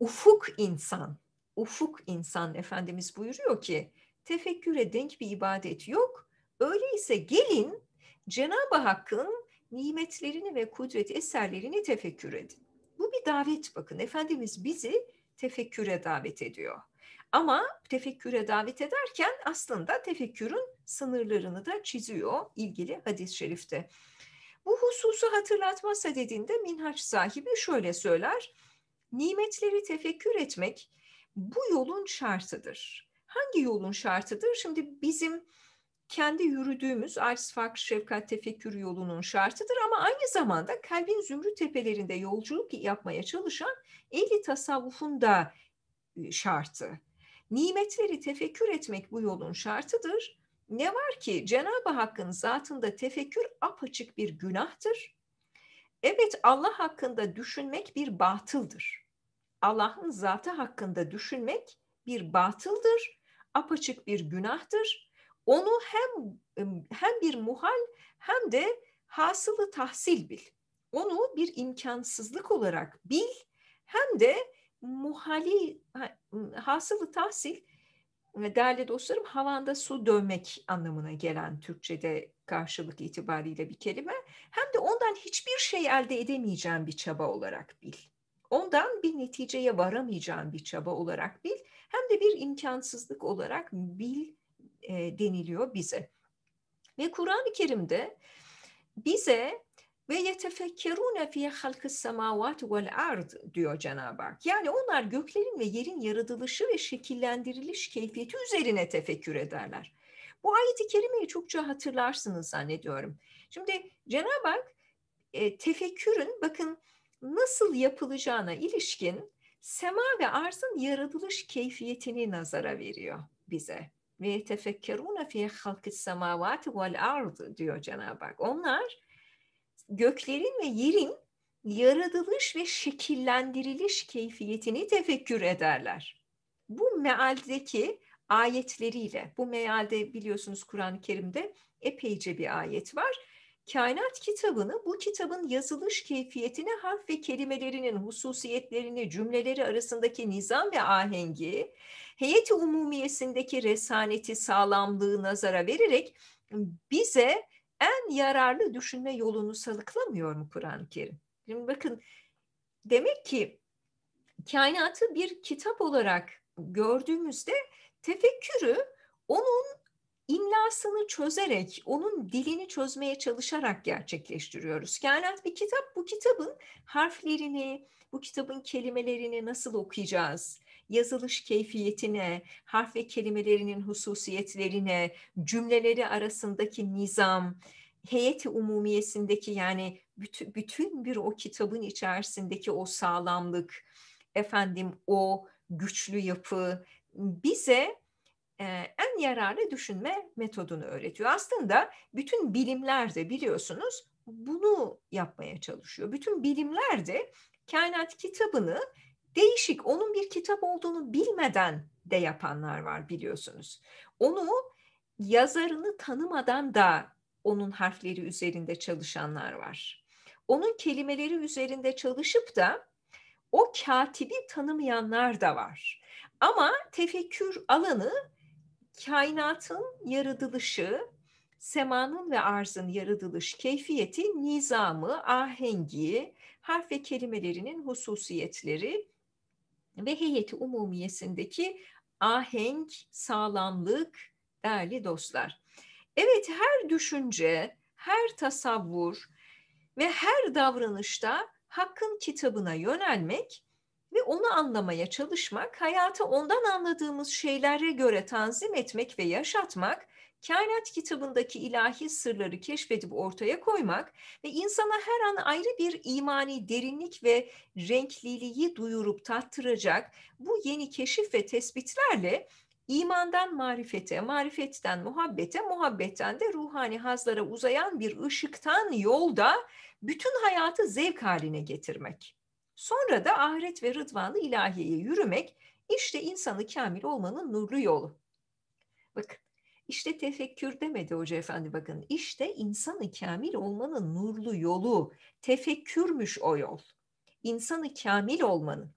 ufuk insan, ufuk insan Efendimiz buyuruyor ki tefekküre denk bir ibadet yok. Öyleyse gelin Cenab-ı Hakk'ın nimetlerini ve kudret eserlerini tefekkür edin. Bu bir davet bakın. Efendimiz bizi tefekküre davet ediyor. Ama tefekküre davet ederken aslında tefekkürün sınırlarını da çiziyor ilgili hadis-i şerifte. Bu hususu hatırlatmazsa dediğinde minhaç sahibi şöyle söyler. Nimetleri tefekkür etmek bu yolun şartıdır hangi yolun şartıdır? Şimdi bizim kendi yürüdüğümüz arz fark şefkat tefekkür yolunun şartıdır ama aynı zamanda kalbin Zümrü tepelerinde yolculuk yapmaya çalışan eli tasavvufun da e, şartı. Nimetleri tefekkür etmek bu yolun şartıdır. Ne var ki Cenab-ı Hakk'ın zatında tefekkür apaçık bir günahtır. Evet Allah hakkında düşünmek bir batıldır. Allah'ın zatı hakkında düşünmek bir batıldır apaçık bir günahtır. Onu hem hem bir muhal hem de hasılı tahsil bil. Onu bir imkansızlık olarak bil hem de muhali hasılı tahsil değerli dostlarım havanda su dövmek anlamına gelen Türkçe'de karşılık itibariyle bir kelime. Hem de ondan hiçbir şey elde edemeyeceğim bir çaba olarak bil. Ondan bir neticeye varamayacağın bir çaba olarak bil, hem de bir imkansızlık olarak bil e, deniliyor bize. Ve Kur'an-ı Kerim'de bize ve yetefekkerune fi halkı semavat vel ard diyor Cenab-ı Hak. Yani onlar göklerin ve yerin yaratılışı ve şekillendiriliş keyfiyeti üzerine tefekkür ederler. Bu ayeti kerimeyi çokça hatırlarsınız zannediyorum. Şimdi Cenab-ı Hak e, tefekkürün bakın nasıl yapılacağına ilişkin sema ve arzın yaratılış keyfiyetini nazara veriyor bize. Ve tefekkeruna fi halkis semavati vel ard diyor Cenab-ı Hak. Onlar göklerin ve yerin yaratılış ve şekillendiriliş keyfiyetini tefekkür ederler. Bu mealdeki ayetleriyle, bu mealde biliyorsunuz Kur'an-ı Kerim'de epeyce bir ayet var Kainat kitabını bu kitabın yazılış keyfiyetini, harf ve kelimelerinin hususiyetlerini, cümleleri arasındaki nizam ve ahengi, heyeti umumiyesindeki resaneti, sağlamlığı nazara vererek bize en yararlı düşünme yolunu salıklamıyor mu Kur'an-ı Kerim? Şimdi bakın demek ki kainatı bir kitap olarak gördüğümüzde tefekkürü onun imlasını çözerek, onun dilini çözmeye çalışarak gerçekleştiriyoruz. Kainat bir kitap, bu kitabın harflerini, bu kitabın kelimelerini nasıl okuyacağız? Yazılış keyfiyetine, harf ve kelimelerinin hususiyetlerine, cümleleri arasındaki nizam, heyeti umumiyesindeki yani bütün, bütün bir o kitabın içerisindeki o sağlamlık, efendim o güçlü yapı bize en yararlı düşünme metodunu öğretiyor. Aslında bütün bilimler de biliyorsunuz bunu yapmaya çalışıyor. Bütün bilimler de kainat kitabını değişik, onun bir kitap olduğunu bilmeden de yapanlar var biliyorsunuz. Onu yazarını tanımadan da onun harfleri üzerinde çalışanlar var. Onun kelimeleri üzerinde çalışıp da o katibi tanımayanlar da var. Ama tefekkür alanı kainatın yaratılışı, semanın ve arzın yaratılış keyfiyeti, nizamı, ahengi, harf ve kelimelerinin hususiyetleri ve heyeti umumiyesindeki ahenk, sağlamlık, değerli dostlar. Evet her düşünce, her tasavvur ve her davranışta hakkın kitabına yönelmek ve onu anlamaya çalışmak, hayatı ondan anladığımız şeylere göre tanzim etmek ve yaşatmak, kainat kitabındaki ilahi sırları keşfedip ortaya koymak ve insana her an ayrı bir imani derinlik ve renkliliği duyurup tattıracak bu yeni keşif ve tespitlerle imandan marifete, marifetten muhabbete, muhabbetten de ruhani hazlara uzayan bir ışıktan yolda bütün hayatı zevk haline getirmek. Sonra da ahiret ve rıdvanı ilahiye yürümek işte insanı kamil olmanın nurlu yolu. Bakın işte tefekkür demedi Hoca Efendi bakın. işte insanı kamil olmanın nurlu yolu. Tefekkürmüş o yol. İnsanı kamil olmanın.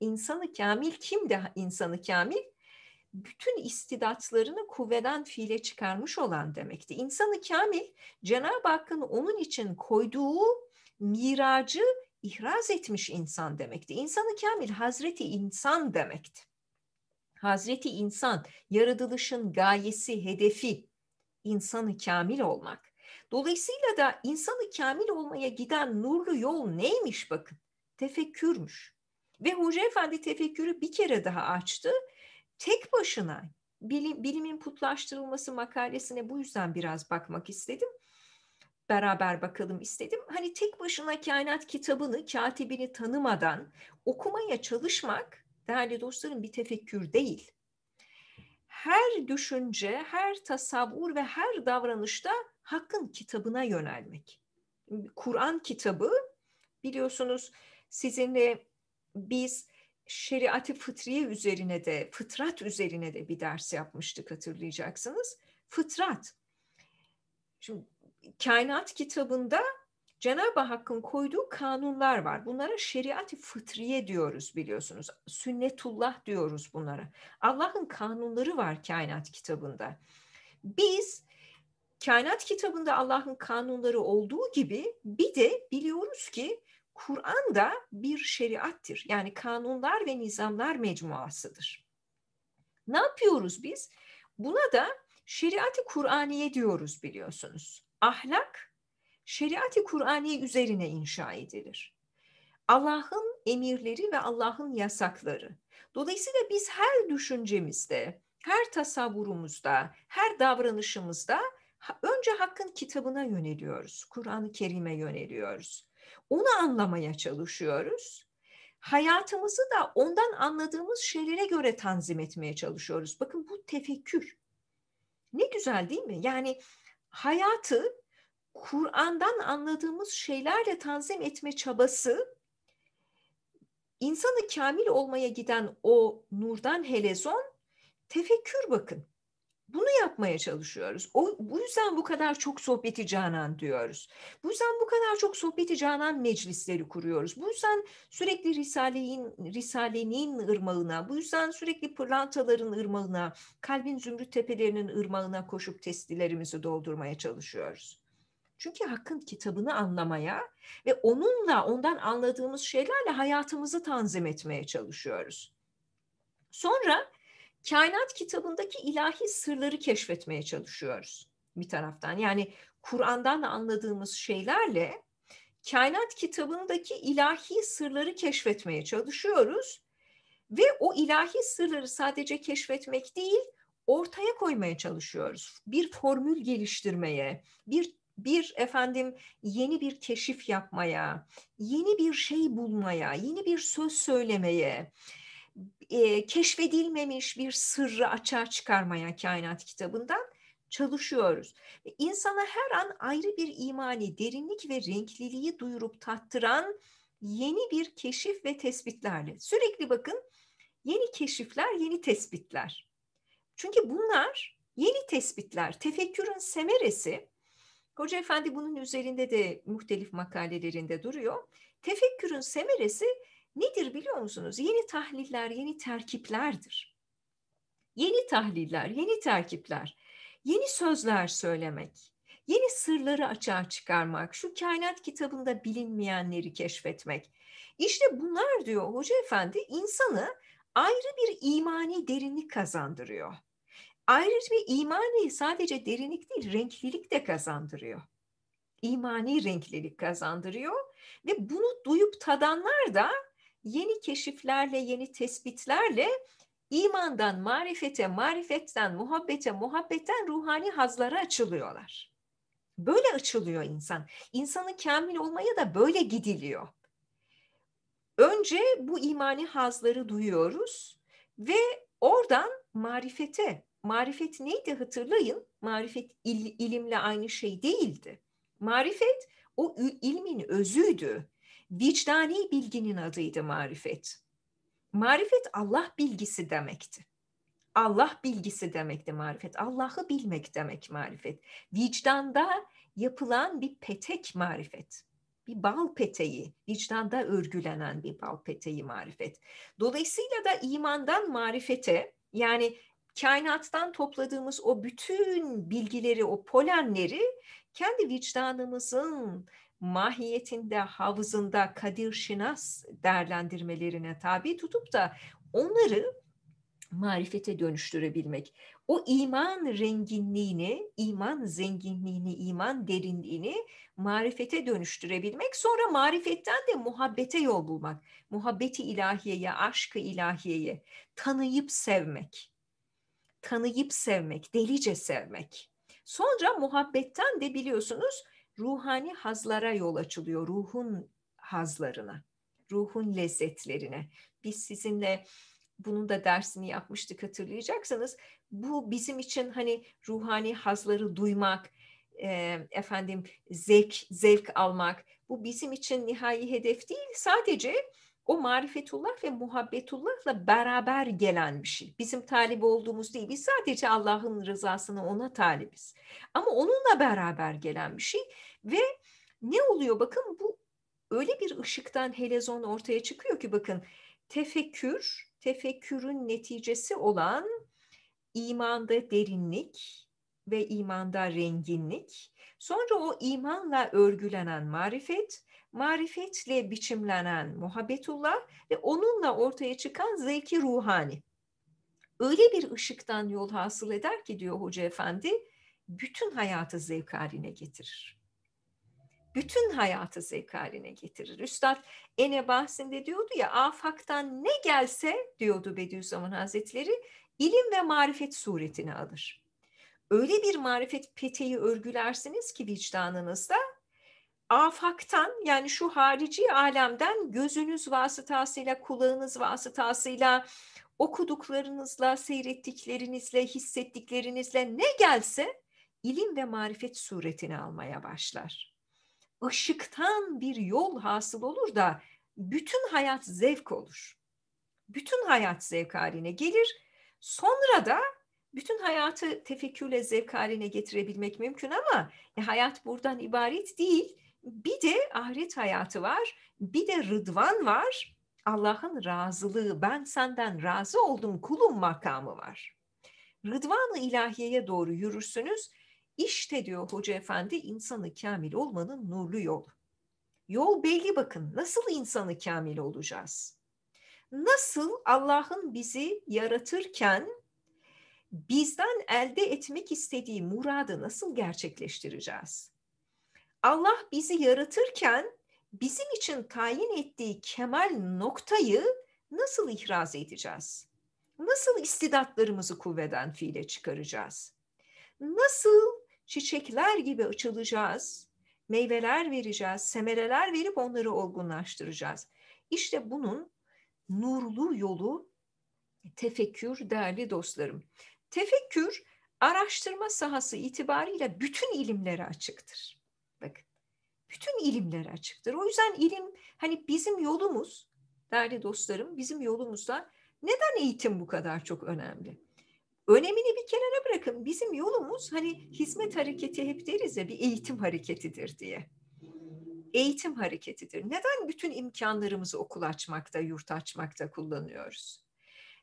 İnsanı kamil kim de insanı kamil? Bütün istidatlarını kuvveden fiile çıkarmış olan demekti. İnsanı kamil Cenab-ı Hakk'ın onun için koyduğu miracı ihraz etmiş insan demekti. İnsanı kamil Hazreti insan demekti. Hazreti insan, yaratılışın gayesi, hedefi insanı kamil olmak. Dolayısıyla da insanı kamil olmaya giden nurlu yol neymiş bakın? Tefekkürmüş. Ve Hoca Efendi tefekkürü bir kere daha açtı. Tek başına bilim, bilimin putlaştırılması makalesine bu yüzden biraz bakmak istedim beraber bakalım istedim. Hani tek başına kainat kitabını, katibini tanımadan okumaya çalışmak değerli dostlarım bir tefekkür değil. Her düşünce, her tasavvur ve her davranışta hakkın kitabına yönelmek. Kur'an kitabı biliyorsunuz sizinle biz şeriatı fıtriye üzerine de, fıtrat üzerine de bir ders yapmıştık hatırlayacaksınız. Fıtrat. Şimdi kainat kitabında Cenab-ı Hakk'ın koyduğu kanunlar var. Bunlara şeriat-ı fıtriye diyoruz biliyorsunuz. Sünnetullah diyoruz bunlara. Allah'ın kanunları var kainat kitabında. Biz kainat kitabında Allah'ın kanunları olduğu gibi bir de biliyoruz ki Kur'an da bir şeriattir. Yani kanunlar ve nizamlar mecmuasıdır. Ne yapıyoruz biz? Buna da şeriat-ı Kur'aniye diyoruz biliyorsunuz ahlak şeriat-i Kur'ani üzerine inşa edilir. Allah'ın emirleri ve Allah'ın yasakları. Dolayısıyla biz her düşüncemizde, her tasavvurumuzda, her davranışımızda önce Hakk'ın kitabına yöneliyoruz. Kur'an-ı Kerim'e yöneliyoruz. Onu anlamaya çalışıyoruz. Hayatımızı da ondan anladığımız şeylere göre tanzim etmeye çalışıyoruz. Bakın bu tefekkür. Ne güzel değil mi? Yani hayatı Kur'an'dan anladığımız şeylerle tanzim etme çabası insanı kamil olmaya giden o nurdan helezon tefekkür bakın. Bunu yapmaya çalışıyoruz. O, bu yüzden bu kadar çok sohbeti Canan diyoruz. Bu yüzden bu kadar çok sohbeti Canan meclisleri kuruyoruz. Bu yüzden sürekli Risale'nin Risale'nin ırmağına, bu yüzden sürekli pırlantaların ırmağına, kalbin zümrüt tepelerinin ırmağına koşup testilerimizi doldurmaya çalışıyoruz. Çünkü Hakk'ın kitabını anlamaya ve onunla, ondan anladığımız şeylerle hayatımızı tanzim etmeye çalışıyoruz. Sonra kainat kitabındaki ilahi sırları keşfetmeye çalışıyoruz bir taraftan. Yani Kur'an'dan anladığımız şeylerle kainat kitabındaki ilahi sırları keşfetmeye çalışıyoruz ve o ilahi sırları sadece keşfetmek değil, ortaya koymaya çalışıyoruz. Bir formül geliştirmeye, bir bir efendim yeni bir keşif yapmaya, yeni bir şey bulmaya, yeni bir söz söylemeye, e, keşfedilmemiş bir sırrı açığa çıkarmaya kainat kitabından çalışıyoruz. E, insana her an ayrı bir imani, derinlik ve renkliliği duyurup tattıran yeni bir keşif ve tespitlerle. Sürekli bakın yeni keşifler, yeni tespitler. Çünkü bunlar yeni tespitler, tefekkürün semeresi. Hoca Efendi bunun üzerinde de muhtelif makalelerinde duruyor. Tefekkürün semeresi nedir biliyor musunuz? Yeni tahliller, yeni terkiplerdir. Yeni tahliller, yeni terkipler, yeni sözler söylemek, yeni sırları açığa çıkarmak, şu kainat kitabında bilinmeyenleri keşfetmek. İşte bunlar diyor Hoca Efendi insanı ayrı bir imani derinlik kazandırıyor. Ayrı bir imani sadece derinlik değil renklilik de kazandırıyor. İmani renklilik kazandırıyor ve bunu duyup tadanlar da yeni keşiflerle, yeni tespitlerle imandan marifete, marifetten muhabbete, muhabbetten ruhani hazlara açılıyorlar. Böyle açılıyor insan. İnsanın kamil olmaya da böyle gidiliyor. Önce bu imani hazları duyuyoruz ve oradan marifete. Marifet neydi hatırlayın? Marifet il, ilimle aynı şey değildi. Marifet o ilmin özüydü vicdani bilginin adıydı marifet. Marifet Allah bilgisi demekti. Allah bilgisi demekti marifet. Allah'ı bilmek demek marifet. Vicdanda yapılan bir petek marifet. Bir bal peteği, vicdanda örgülenen bir bal peteği marifet. Dolayısıyla da imandan marifete yani kainattan topladığımız o bütün bilgileri, o polenleri kendi vicdanımızın mahiyetinde, havuzunda Kadir Şinas değerlendirmelerine tabi tutup da onları marifete dönüştürebilmek. O iman renginliğini, iman zenginliğini, iman derinliğini marifete dönüştürebilmek. Sonra marifetten de muhabbete yol bulmak. Muhabbeti ilahiyeye, aşkı ilahiyeye tanıyıp sevmek. Tanıyıp sevmek, delice sevmek. Sonra muhabbetten de biliyorsunuz ruhani hazlara yol açılıyor. Ruhun hazlarına, ruhun lezzetlerine. Biz sizinle bunun da dersini yapmıştık hatırlayacaksınız. Bu bizim için hani ruhani hazları duymak, e, efendim zevk zevk almak bu bizim için nihai hedef değil. Sadece o marifetullah ve muhabbetullahla beraber gelen bir şey. Bizim talip olduğumuz değil. Biz sadece Allah'ın rızasını ona talibiz. Ama onunla beraber gelen bir şey ve ne oluyor bakın bu öyle bir ışıktan helezon ortaya çıkıyor ki bakın tefekkür, tefekkürün neticesi olan imanda derinlik ve imanda renginlik, sonra o imanla örgülenen marifet, marifetle biçimlenen muhabbetullah ve onunla ortaya çıkan zevki ruhani. Öyle bir ışıktan yol hasıl eder ki diyor Hoca Efendi, bütün hayatı zevk haline getirir. Bütün hayatı zevk haline getirir. Üstad Ene bahsinde diyordu ya, afaktan ne gelse diyordu Bediüzzaman Hazretleri, ilim ve marifet suretini alır. Öyle bir marifet peteği örgülersiniz ki vicdanınızda afaktan yani şu harici alemden gözünüz vasıtasıyla, kulağınız vasıtasıyla, okuduklarınızla, seyrettiklerinizle, hissettiklerinizle ne gelse ilim ve marifet suretini almaya başlar. Işıktan bir yol hasıl olur da bütün hayat zevk olur. Bütün hayat zevk haline gelir. Sonra da bütün hayatı tefekkürle zevk haline getirebilmek mümkün ama e, hayat buradan ibaret değil bir de ahiret hayatı var, bir de rıdvan var. Allah'ın razılığı, ben senden razı oldum kulum makamı var. Rıdvan-ı ilahiyeye doğru yürürsünüz. İşte diyor Hoca Efendi insanı kamil olmanın nurlu yolu. Yol belli bakın nasıl insanı kamil olacağız? Nasıl Allah'ın bizi yaratırken bizden elde etmek istediği muradı nasıl gerçekleştireceğiz? Allah bizi yaratırken bizim için tayin ettiği kemal noktayı nasıl ihraz edeceğiz? Nasıl istidatlarımızı kuvveden fiile çıkaracağız? Nasıl çiçekler gibi açılacağız, meyveler vereceğiz, semereler verip onları olgunlaştıracağız? İşte bunun nurlu yolu tefekkür değerli dostlarım. Tefekkür araştırma sahası itibariyle bütün ilimlere açıktır. Bakın bütün ilimler açıktır. O yüzden ilim hani bizim yolumuz değerli dostlarım bizim yolumuzda neden eğitim bu kadar çok önemli? Önemini bir kenara bırakın. Bizim yolumuz hani hizmet hareketi hep deriz ya bir eğitim hareketidir diye. Eğitim hareketidir. Neden bütün imkanlarımızı okul açmakta, yurt açmakta kullanıyoruz?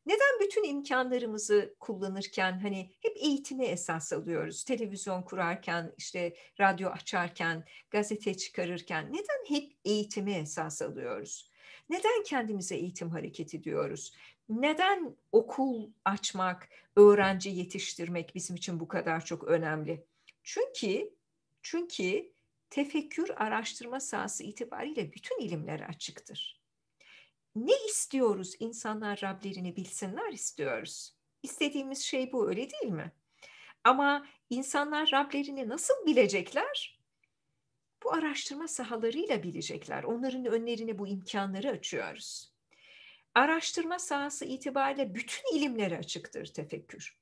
Neden bütün imkanlarımızı kullanırken hani hep eğitimi esas alıyoruz? Televizyon kurarken, işte radyo açarken, gazete çıkarırken neden hep eğitimi esas alıyoruz? Neden kendimize eğitim hareketi diyoruz? Neden okul açmak, öğrenci yetiştirmek bizim için bu kadar çok önemli? Çünkü çünkü tefekkür araştırma sahası itibariyle bütün ilimler açıktır ne istiyoruz insanlar Rablerini bilsinler istiyoruz. İstediğimiz şey bu öyle değil mi? Ama insanlar Rablerini nasıl bilecekler? Bu araştırma sahalarıyla bilecekler. Onların önlerine bu imkanları açıyoruz. Araştırma sahası itibariyle bütün ilimlere açıktır tefekkür.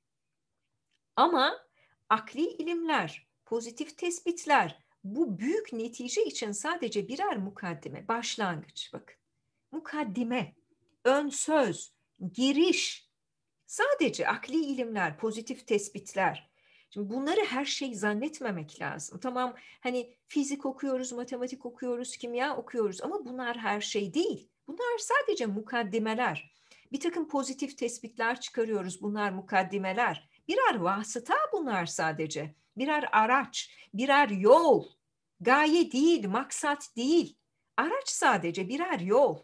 Ama akli ilimler, pozitif tespitler bu büyük netice için sadece birer mukaddime, başlangıç bakın mukaddime, ön söz, giriş, sadece akli ilimler, pozitif tespitler. Şimdi bunları her şey zannetmemek lazım. Tamam hani fizik okuyoruz, matematik okuyoruz, kimya okuyoruz ama bunlar her şey değil. Bunlar sadece mukaddimeler. Bir takım pozitif tespitler çıkarıyoruz. Bunlar mukaddimeler. Birer vasıta bunlar sadece. Birer araç, birer yol. Gaye değil, maksat değil. Araç sadece birer yol.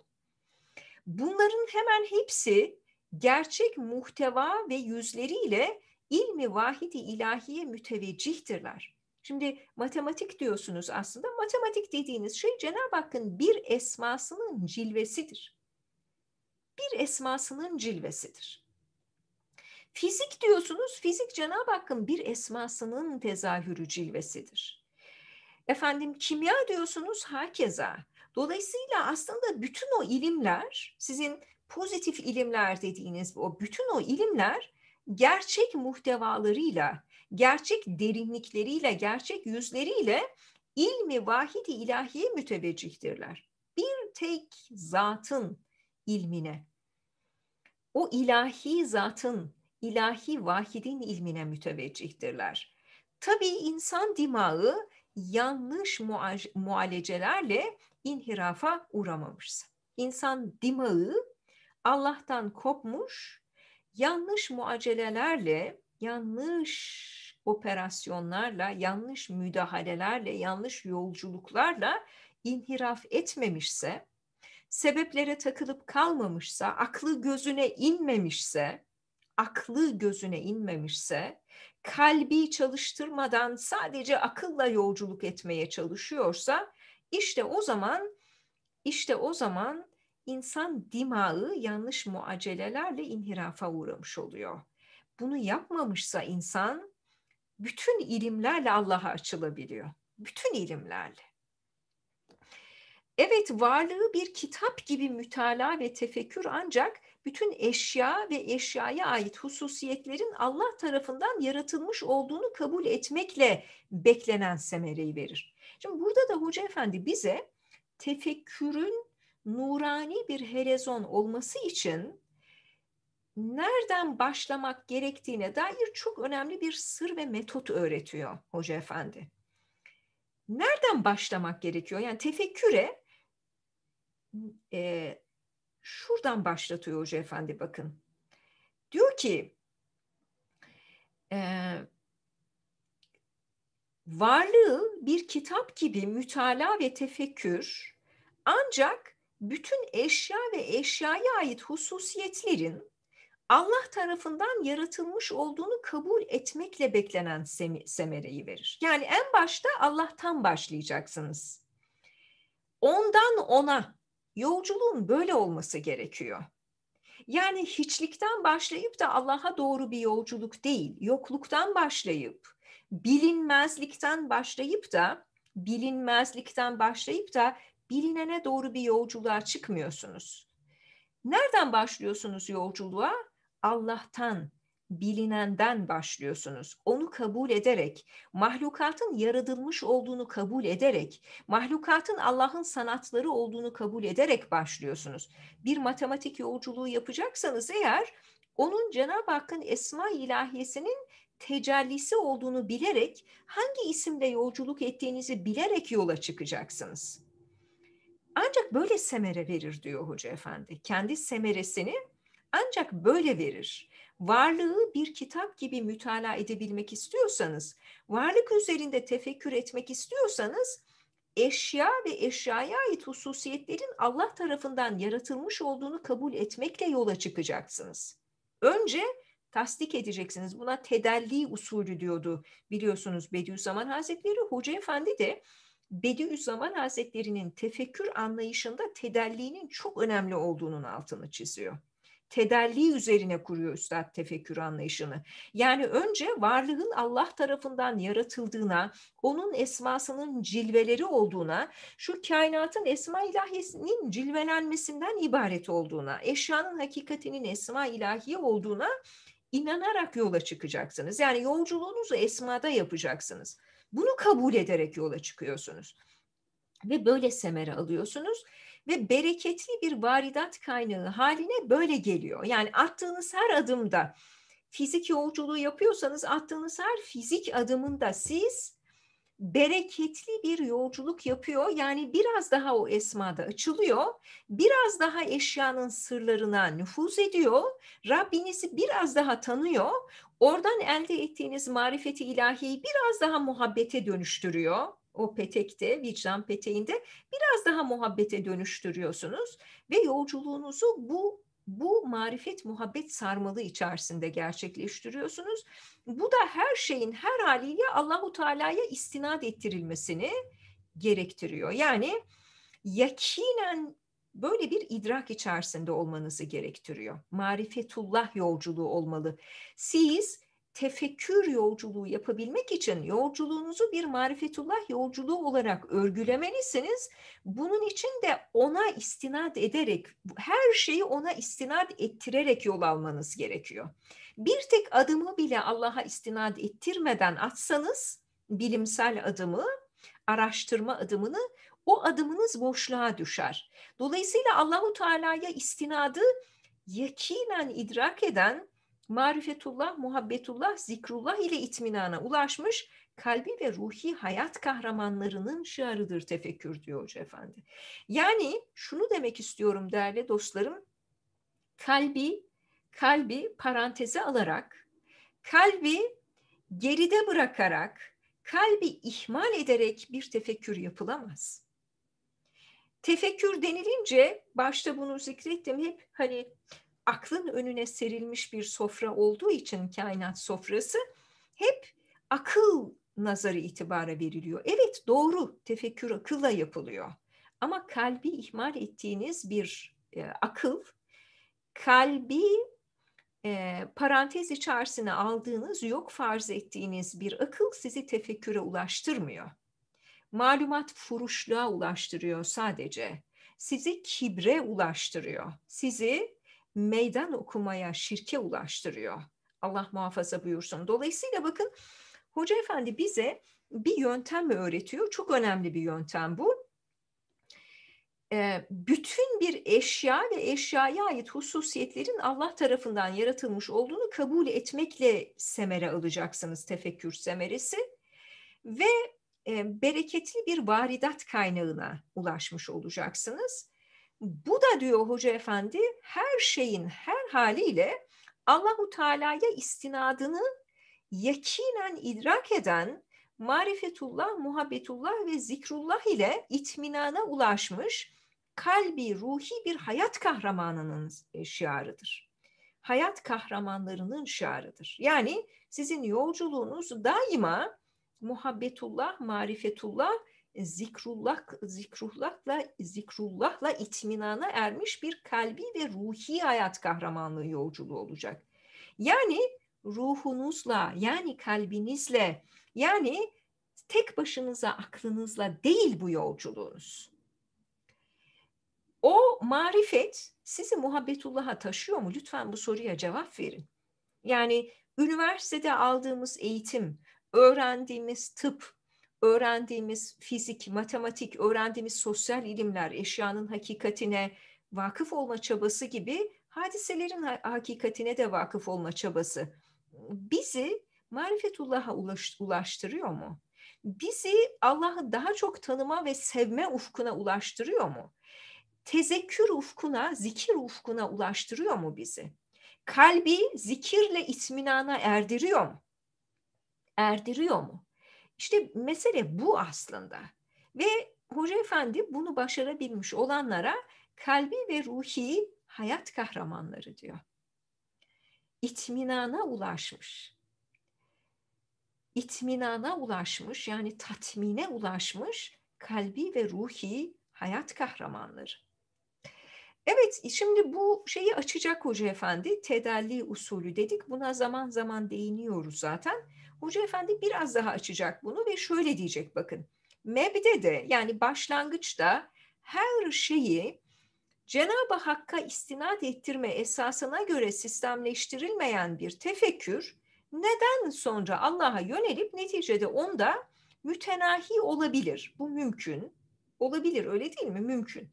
Bunların hemen hepsi gerçek muhteva ve yüzleriyle ilmi vahidi ilahiye müteveccihtirler. Şimdi matematik diyorsunuz aslında. Matematik dediğiniz şey Cenab-ı Hakk'ın bir esmasının cilvesidir. Bir esmasının cilvesidir. Fizik diyorsunuz, fizik Cenab-ı Hakk'ın bir esmasının tezahürü cilvesidir. Efendim kimya diyorsunuz hakeza. Dolayısıyla aslında bütün o ilimler sizin pozitif ilimler dediğiniz o bütün o ilimler gerçek muhtevalarıyla, gerçek derinlikleriyle, gerçek yüzleriyle ilmi vahidi ilahiye müteveccihtirler. Bir tek zatın ilmine, o ilahi zatın, ilahi vahidin ilmine müteveccihtirler. Tabii insan dimağı yanlış mualecelerle inhirafa uğramamışsın. İnsan dimağı Allah'tan kopmuş, yanlış muacelelerle, yanlış operasyonlarla, yanlış müdahalelerle, yanlış yolculuklarla inhiraf etmemişse, sebeplere takılıp kalmamışsa, aklı gözüne inmemişse, aklı gözüne inmemişse, kalbi çalıştırmadan sadece akılla yolculuk etmeye çalışıyorsa işte o zaman işte o zaman insan dimağı yanlış muacelelerle inhirafa uğramış oluyor. Bunu yapmamışsa insan bütün ilimlerle Allah'a açılabiliyor. Bütün ilimlerle. Evet varlığı bir kitap gibi mütala ve tefekkür ancak bütün eşya ve eşyaya ait hususiyetlerin Allah tarafından yaratılmış olduğunu kabul etmekle beklenen semereyi verir. Şimdi burada da Hoca Efendi bize tefekkürün nurani bir helezon olması için nereden başlamak gerektiğine dair çok önemli bir sır ve metot öğretiyor Hoca Efendi. Nereden başlamak gerekiyor? Yani tefekküre e, şuradan başlatıyor Hoca Efendi bakın. Diyor ki e, varlığı bir kitap gibi mütala ve tefekkür ancak bütün eşya ve eşyaya ait hususiyetlerin Allah tarafından yaratılmış olduğunu kabul etmekle beklenen sem- semereyi verir. Yani en başta Allah'tan başlayacaksınız. Ondan ona yolculuğun böyle olması gerekiyor. Yani hiçlikten başlayıp da Allah'a doğru bir yolculuk değil, yokluktan başlayıp bilinmezlikten başlayıp da bilinmezlikten başlayıp da bilinene doğru bir yolculuğa çıkmıyorsunuz. Nereden başlıyorsunuz yolculuğa? Allah'tan, bilinenden başlıyorsunuz. Onu kabul ederek, mahlukatın yaratılmış olduğunu kabul ederek, mahlukatın Allah'ın sanatları olduğunu kabul ederek başlıyorsunuz. Bir matematik yolculuğu yapacaksanız eğer onun Cenab-ı Hakk'ın esma ilahiyesinin tecellisi olduğunu bilerek hangi isimle yolculuk ettiğinizi bilerek yola çıkacaksınız. Ancak böyle semere verir diyor Hoca Efendi. Kendi semeresini ancak böyle verir. Varlığı bir kitap gibi mütala edebilmek istiyorsanız, varlık üzerinde tefekkür etmek istiyorsanız eşya ve eşyaya ait hususiyetlerin Allah tarafından yaratılmış olduğunu kabul etmekle yola çıkacaksınız. Önce tasdik edeceksiniz. Buna tedelli usulü diyordu biliyorsunuz Bediüzzaman Hazretleri. Hoca Efendi de Bediüzzaman Hazretleri'nin tefekkür anlayışında tedellinin çok önemli olduğunun altını çiziyor. Tedelli üzerine kuruyor üstad tefekkür anlayışını. Yani önce varlığın Allah tarafından yaratıldığına, onun esmasının cilveleri olduğuna, şu kainatın esma ilahisinin cilvelenmesinden ibaret olduğuna, eşyanın hakikatinin esma ilahiye olduğuna inanarak yola çıkacaksınız. Yani yolculuğunuzu esmada yapacaksınız. Bunu kabul ederek yola çıkıyorsunuz. Ve böyle semere alıyorsunuz ve bereketli bir varidat kaynağı haline böyle geliyor. Yani attığınız her adımda fizik yolculuğu yapıyorsanız attığınız her fizik adımında siz bereketli bir yolculuk yapıyor. Yani biraz daha o esmada açılıyor. Biraz daha eşyanın sırlarına nüfuz ediyor. Rabbinizi biraz daha tanıyor. Oradan elde ettiğiniz marifeti ilahiyi biraz daha muhabbete dönüştürüyor o petekte, vicdan peteğinde biraz daha muhabbete dönüştürüyorsunuz ve yolculuğunuzu bu bu marifet muhabbet sarmalı içerisinde gerçekleştiriyorsunuz bu da her şeyin her haliyle Allahu Teala'ya istinad ettirilmesini gerektiriyor. Yani yakinen böyle bir idrak içerisinde olmanızı gerektiriyor. Marifetullah yolculuğu olmalı. Siz tefekkür yolculuğu yapabilmek için yolculuğunuzu bir marifetullah yolculuğu olarak örgülemelisiniz. Bunun için de ona istinad ederek, her şeyi ona istinad ettirerek yol almanız gerekiyor. Bir tek adımı bile Allah'a istinad ettirmeden atsanız bilimsel adımı, araştırma adımını o adımınız boşluğa düşer. Dolayısıyla Allahu Teala'ya istinadı yakinen idrak eden marifetullah, muhabbetullah, zikrullah ile itminana ulaşmış kalbi ve ruhi hayat kahramanlarının şiarıdır tefekkür diyor Hoca Efendi. Yani şunu demek istiyorum değerli dostlarım, kalbi kalbi paranteze alarak, kalbi geride bırakarak, kalbi ihmal ederek bir tefekkür yapılamaz. Tefekkür denilince başta bunu zikrettim hep hani aklın önüne serilmiş bir sofra olduğu için kainat sofrası hep akıl nazarı itibara veriliyor. Evet doğru tefekkür akılla yapılıyor. Ama kalbi ihmal ettiğiniz bir e, akıl kalbi e, parantez içerisine aldığınız, yok farz ettiğiniz bir akıl sizi tefekküre ulaştırmıyor. Malumat furuşluğa ulaştırıyor sadece. Sizi kibre ulaştırıyor. Sizi meydan okumaya, şirke ulaştırıyor. Allah muhafaza buyursun. Dolayısıyla bakın Hoca Efendi bize bir yöntem öğretiyor. Çok önemli bir yöntem bu bütün bir eşya ve eşyaya ait hususiyetlerin Allah tarafından yaratılmış olduğunu kabul etmekle semere alacaksınız tefekkür semeresi ve bereketli bir varidat kaynağına ulaşmış olacaksınız. Bu da diyor Hoca Efendi her şeyin her haliyle Allahu Teala'ya istinadını yakinen idrak eden marifetullah, muhabbetullah ve zikrullah ile itminana ulaşmış kalbi, ruhi bir hayat kahramanının e, şiarıdır. Hayat kahramanlarının şiarıdır. Yani sizin yolculuğunuz daima muhabbetullah, marifetullah, zikrullah, zikrullahla, zikrullahla itminana ermiş bir kalbi ve ruhi hayat kahramanlığı yolculuğu olacak. Yani ruhunuzla, yani kalbinizle, yani tek başınıza aklınızla değil bu yolculuğunuz. O marifet sizi muhabbetullah'a taşıyor mu? Lütfen bu soruya cevap verin. Yani üniversitede aldığımız eğitim, öğrendiğimiz tıp, öğrendiğimiz fizik, matematik, öğrendiğimiz sosyal ilimler, eşyanın hakikatine vakıf olma çabası gibi hadiselerin hakikatine de vakıf olma çabası bizi marifetullah'a ulaştırıyor mu? Bizi Allah'ı daha çok tanıma ve sevme ufkuna ulaştırıyor mu? tezekkür ufkuna, zikir ufkuna ulaştırıyor mu bizi? Kalbi zikirle itminana erdiriyor mu? Erdiriyor mu? İşte mesele bu aslında. Ve Hoca Efendi bunu başarabilmiş olanlara kalbi ve ruhi hayat kahramanları diyor. İtminana ulaşmış. İtminana ulaşmış yani tatmine ulaşmış kalbi ve ruhi hayat kahramanları. Evet, şimdi bu şeyi açacak Hoca Efendi, tedelli usulü dedik. Buna zaman zaman değiniyoruz zaten. Hoca Efendi biraz daha açacak bunu ve şöyle diyecek bakın. Mebde de yani başlangıçta her şeyi Cenab-ı Hakk'a istinad ettirme esasına göre sistemleştirilmeyen bir tefekkür neden sonra Allah'a yönelip neticede onda mütenahi olabilir? Bu mümkün. Olabilir öyle değil mi? Mümkün.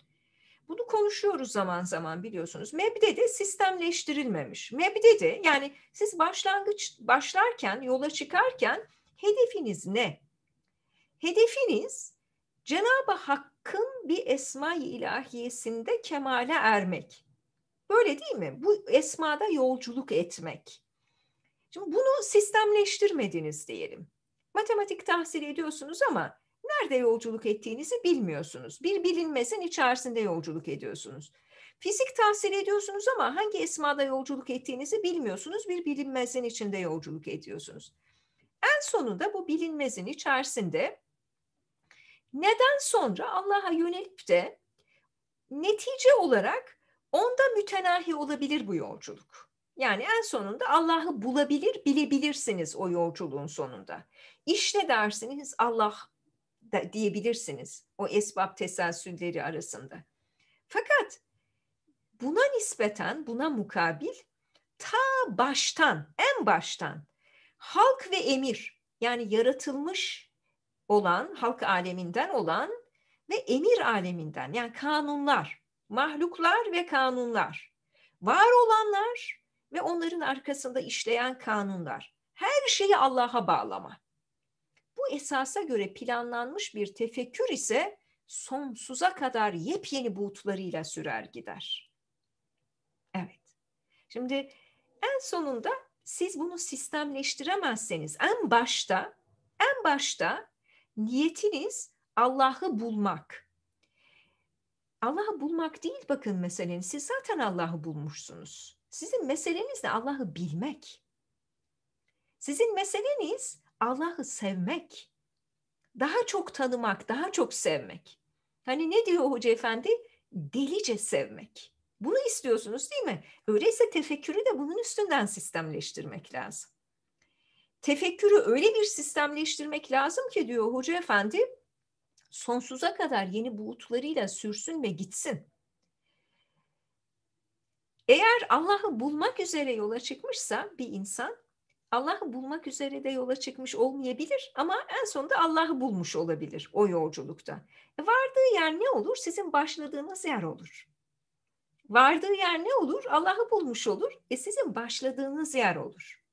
Bunu konuşuyoruz zaman zaman biliyorsunuz. Meb'de de sistemleştirilmemiş. Meb'de de yani siz başlangıç başlarken, yola çıkarken hedefiniz ne? Hedefiniz Cenab-ı Hakk'ın bir esma-i ilahiyesinde kemale ermek. Böyle değil mi? Bu esmada yolculuk etmek. Şimdi bunu sistemleştirmediniz diyelim. Matematik tahsil ediyorsunuz ama nerede yolculuk ettiğinizi bilmiyorsunuz. Bir bilinmezin içerisinde yolculuk ediyorsunuz. Fizik tahsil ediyorsunuz ama hangi esmada yolculuk ettiğinizi bilmiyorsunuz. Bir bilinmezin içinde yolculuk ediyorsunuz. En sonunda bu bilinmezin içerisinde neden sonra Allah'a yönelip de netice olarak onda mütenahi olabilir bu yolculuk. Yani en sonunda Allah'ı bulabilir, bilebilirsiniz o yolculuğun sonunda. İşte dersiniz Allah da diyebilirsiniz o esbab teselsülleri arasında. Fakat buna nispeten, buna mukabil ta baştan, en baştan halk ve emir yani yaratılmış olan, halk aleminden olan ve emir aleminden yani kanunlar, mahluklar ve kanunlar, var olanlar ve onların arkasında işleyen kanunlar. Her şeyi Allah'a bağlama. Bu esasa göre planlanmış bir tefekkür ise sonsuza kadar yepyeni buğutlarıyla sürer gider. Evet. Şimdi en sonunda siz bunu sistemleştiremezseniz en başta en başta niyetiniz Allah'ı bulmak. Allah'ı bulmak değil bakın meseleniz. Siz zaten Allah'ı bulmuşsunuz. Sizin meseleniz de Allah'ı bilmek. Sizin meseleniz Allah'ı sevmek, daha çok tanımak, daha çok sevmek. Hani ne diyor Hoca Efendi? Delice sevmek. Bunu istiyorsunuz değil mi? Öyleyse tefekkürü de bunun üstünden sistemleştirmek lazım. Tefekkürü öyle bir sistemleştirmek lazım ki diyor Hoca Efendi, sonsuza kadar yeni buğutlarıyla sürsün ve gitsin. Eğer Allah'ı bulmak üzere yola çıkmışsa bir insan Allah'ı bulmak üzere de yola çıkmış olmayabilir ama en sonunda Allah'ı bulmuş olabilir o yolculukta. E, vardığı yer ne olur? Sizin başladığınız yer olur. Vardığı yer ne olur? Allah'ı bulmuş olur. E sizin başladığınız yer olur.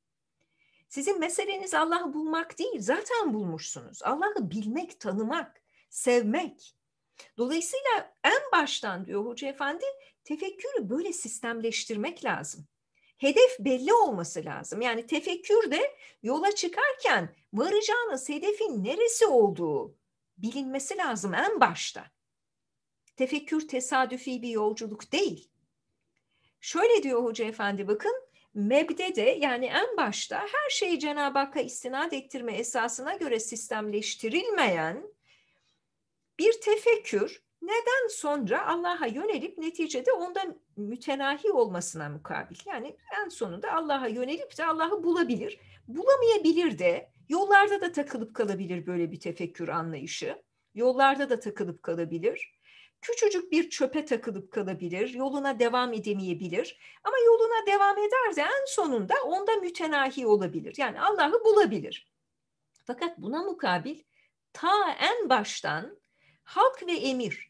Sizin meseleniz Allah'ı bulmak değil, zaten bulmuşsunuz. Allah'ı bilmek, tanımak, sevmek. Dolayısıyla en baştan diyor Hoca Efendi, tefekkürü böyle sistemleştirmek lazım hedef belli olması lazım. Yani tefekkür de yola çıkarken varacağınız hedefin neresi olduğu bilinmesi lazım en başta. Tefekkür tesadüfi bir yolculuk değil. Şöyle diyor Hoca Efendi bakın, Mebde de yani en başta her şeyi Cenab-ı Hakk'a istinad ettirme esasına göre sistemleştirilmeyen bir tefekkür neden sonra Allah'a yönelip neticede ondan mütenahi olmasına mukabil. Yani en sonunda Allah'a yönelip de Allah'ı bulabilir. Bulamayabilir de yollarda da takılıp kalabilir böyle bir tefekkür anlayışı. Yollarda da takılıp kalabilir. Küçücük bir çöpe takılıp kalabilir, yoluna devam edemeyebilir. Ama yoluna devam eder de en sonunda onda mütenahi olabilir. Yani Allah'ı bulabilir. Fakat buna mukabil ta en baştan halk ve emir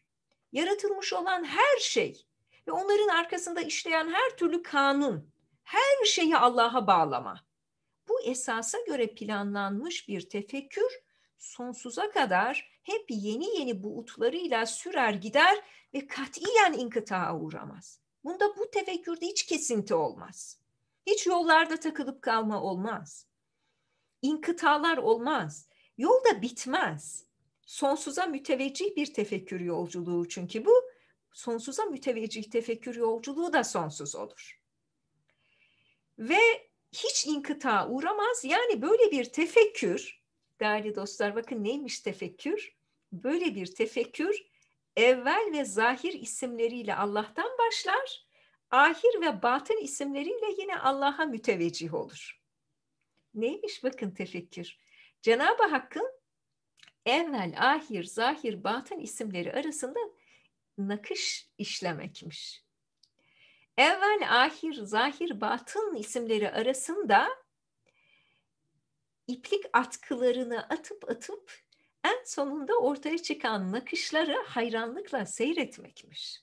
yaratılmış olan her şey ve onların arkasında işleyen her türlü kanun, her şeyi Allah'a bağlama. Bu esasa göre planlanmış bir tefekkür sonsuza kadar hep yeni yeni buğutlarıyla sürer gider ve katiyen inkıtağa uğramaz. Bunda bu tefekkürde hiç kesinti olmaz. Hiç yollarda takılıp kalma olmaz. İnkıtalar olmaz. Yol da bitmez sonsuza müteveccih bir tefekkür yolculuğu çünkü bu. Sonsuza müteveccih tefekkür yolculuğu da sonsuz olur. Ve hiç inkıta uğramaz. Yani böyle bir tefekkür, değerli dostlar bakın neymiş tefekkür? Böyle bir tefekkür evvel ve zahir isimleriyle Allah'tan başlar, ahir ve batın isimleriyle yine Allah'a müteveccih olur. Neymiş bakın tefekkür? Cenab-ı Hakk'ın evvel, ahir, zahir, batın isimleri arasında nakış işlemekmiş. Evvel, ahir, zahir, batın isimleri arasında iplik atkılarını atıp atıp en sonunda ortaya çıkan nakışları hayranlıkla seyretmekmiş.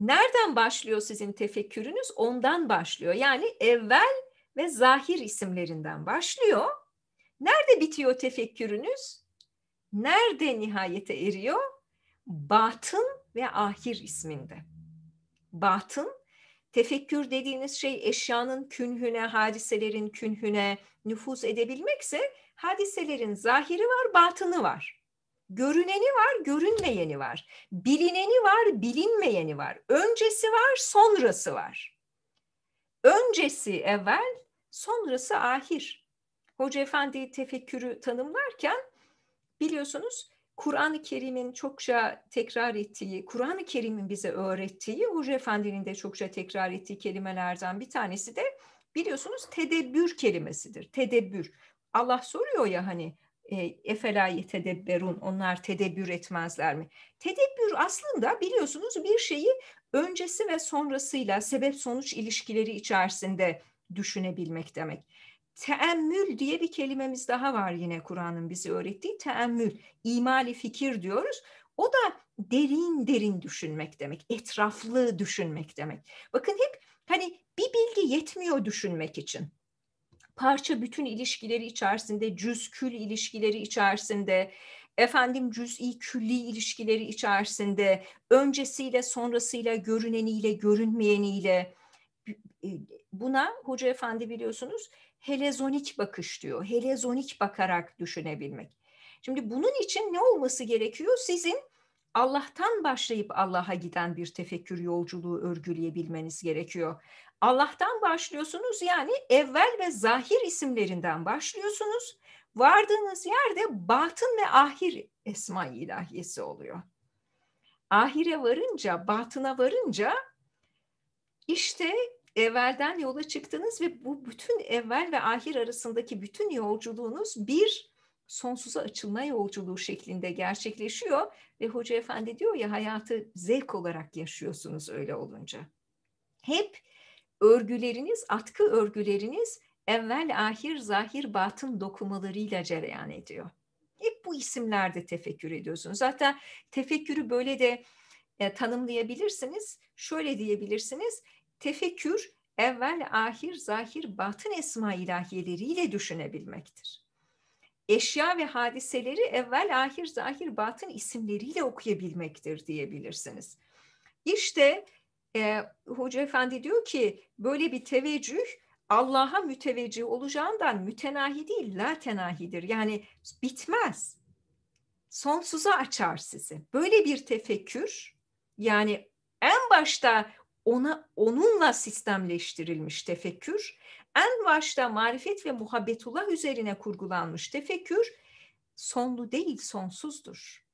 Nereden başlıyor sizin tefekkürünüz? Ondan başlıyor. Yani evvel ve zahir isimlerinden başlıyor Nerede bitiyor tefekkürünüz? Nerede nihayete eriyor? Batın ve ahir isminde. Batın, tefekkür dediğiniz şey eşyanın künhüne, hadiselerin künhüne nüfuz edebilmekse hadiselerin zahiri var, batını var. Görüneni var, görünmeyeni var. Bilineni var, bilinmeyeni var. Öncesi var, sonrası var. Öncesi evvel, sonrası ahir. Hoca Efendi tefekkürü tanımlarken biliyorsunuz Kur'an-ı Kerim'in çokça tekrar ettiği, Kur'an-ı Kerim'in bize öğrettiği, Hoca Efendi'nin de çokça tekrar ettiği kelimelerden bir tanesi de biliyorsunuz tedebbür kelimesidir. Tedebbür. Allah soruyor ya hani e, efela yetedebberun onlar tedebbür etmezler mi? Tedebbür aslında biliyorsunuz bir şeyi öncesi ve sonrasıyla sebep sonuç ilişkileri içerisinde düşünebilmek demek. Teemmül diye bir kelimemiz daha var yine Kur'an'ın bize öğrettiği teemmül. İmali fikir diyoruz. O da derin derin düşünmek demek, etraflı düşünmek demek. Bakın hep hani bir bilgi yetmiyor düşünmek için. Parça bütün ilişkileri içerisinde, cüz kül ilişkileri içerisinde, efendim cüz'i külli ilişkileri içerisinde, öncesiyle sonrasıyla görüneniyle görünmeyeniyle e, buna hoca efendi biliyorsunuz helezonik bakış diyor. Helezonik bakarak düşünebilmek. Şimdi bunun için ne olması gerekiyor? Sizin Allah'tan başlayıp Allah'a giden bir tefekkür yolculuğu örgüleyebilmeniz gerekiyor. Allah'tan başlıyorsunuz yani evvel ve zahir isimlerinden başlıyorsunuz. Vardığınız yerde batın ve ahir esma ilahiyesi oluyor. Ahire varınca, batına varınca işte evvelden yola çıktınız ve bu bütün evvel ve ahir arasındaki bütün yolculuğunuz bir sonsuza açılma yolculuğu şeklinde gerçekleşiyor ve hoca efendi diyor ya hayatı zevk olarak yaşıyorsunuz öyle olunca. Hep örgüleriniz, atkı örgüleriniz evvel, ahir, zahir, batın dokumalarıyla cereyan ediyor. Hep bu isimlerde tefekkür ediyorsunuz. zaten tefekkürü böyle de e, tanımlayabilirsiniz. Şöyle diyebilirsiniz. Tefekkür evvel, ahir, zahir, batın esma ilahiyeleriyle düşünebilmektir. Eşya ve hadiseleri evvel, ahir, zahir, batın isimleriyle okuyabilmektir diyebilirsiniz. İşte e, Hoca Efendi diyor ki böyle bir teveccüh Allah'a müteveccih olacağından mütenahi değil, la tenahidir. Yani bitmez. Sonsuza açar sizi. Böyle bir tefekkür yani en başta ona onunla sistemleştirilmiş tefekkür, en başta marifet ve muhabbetullah üzerine kurgulanmış tefekkür sonlu değil sonsuzdur.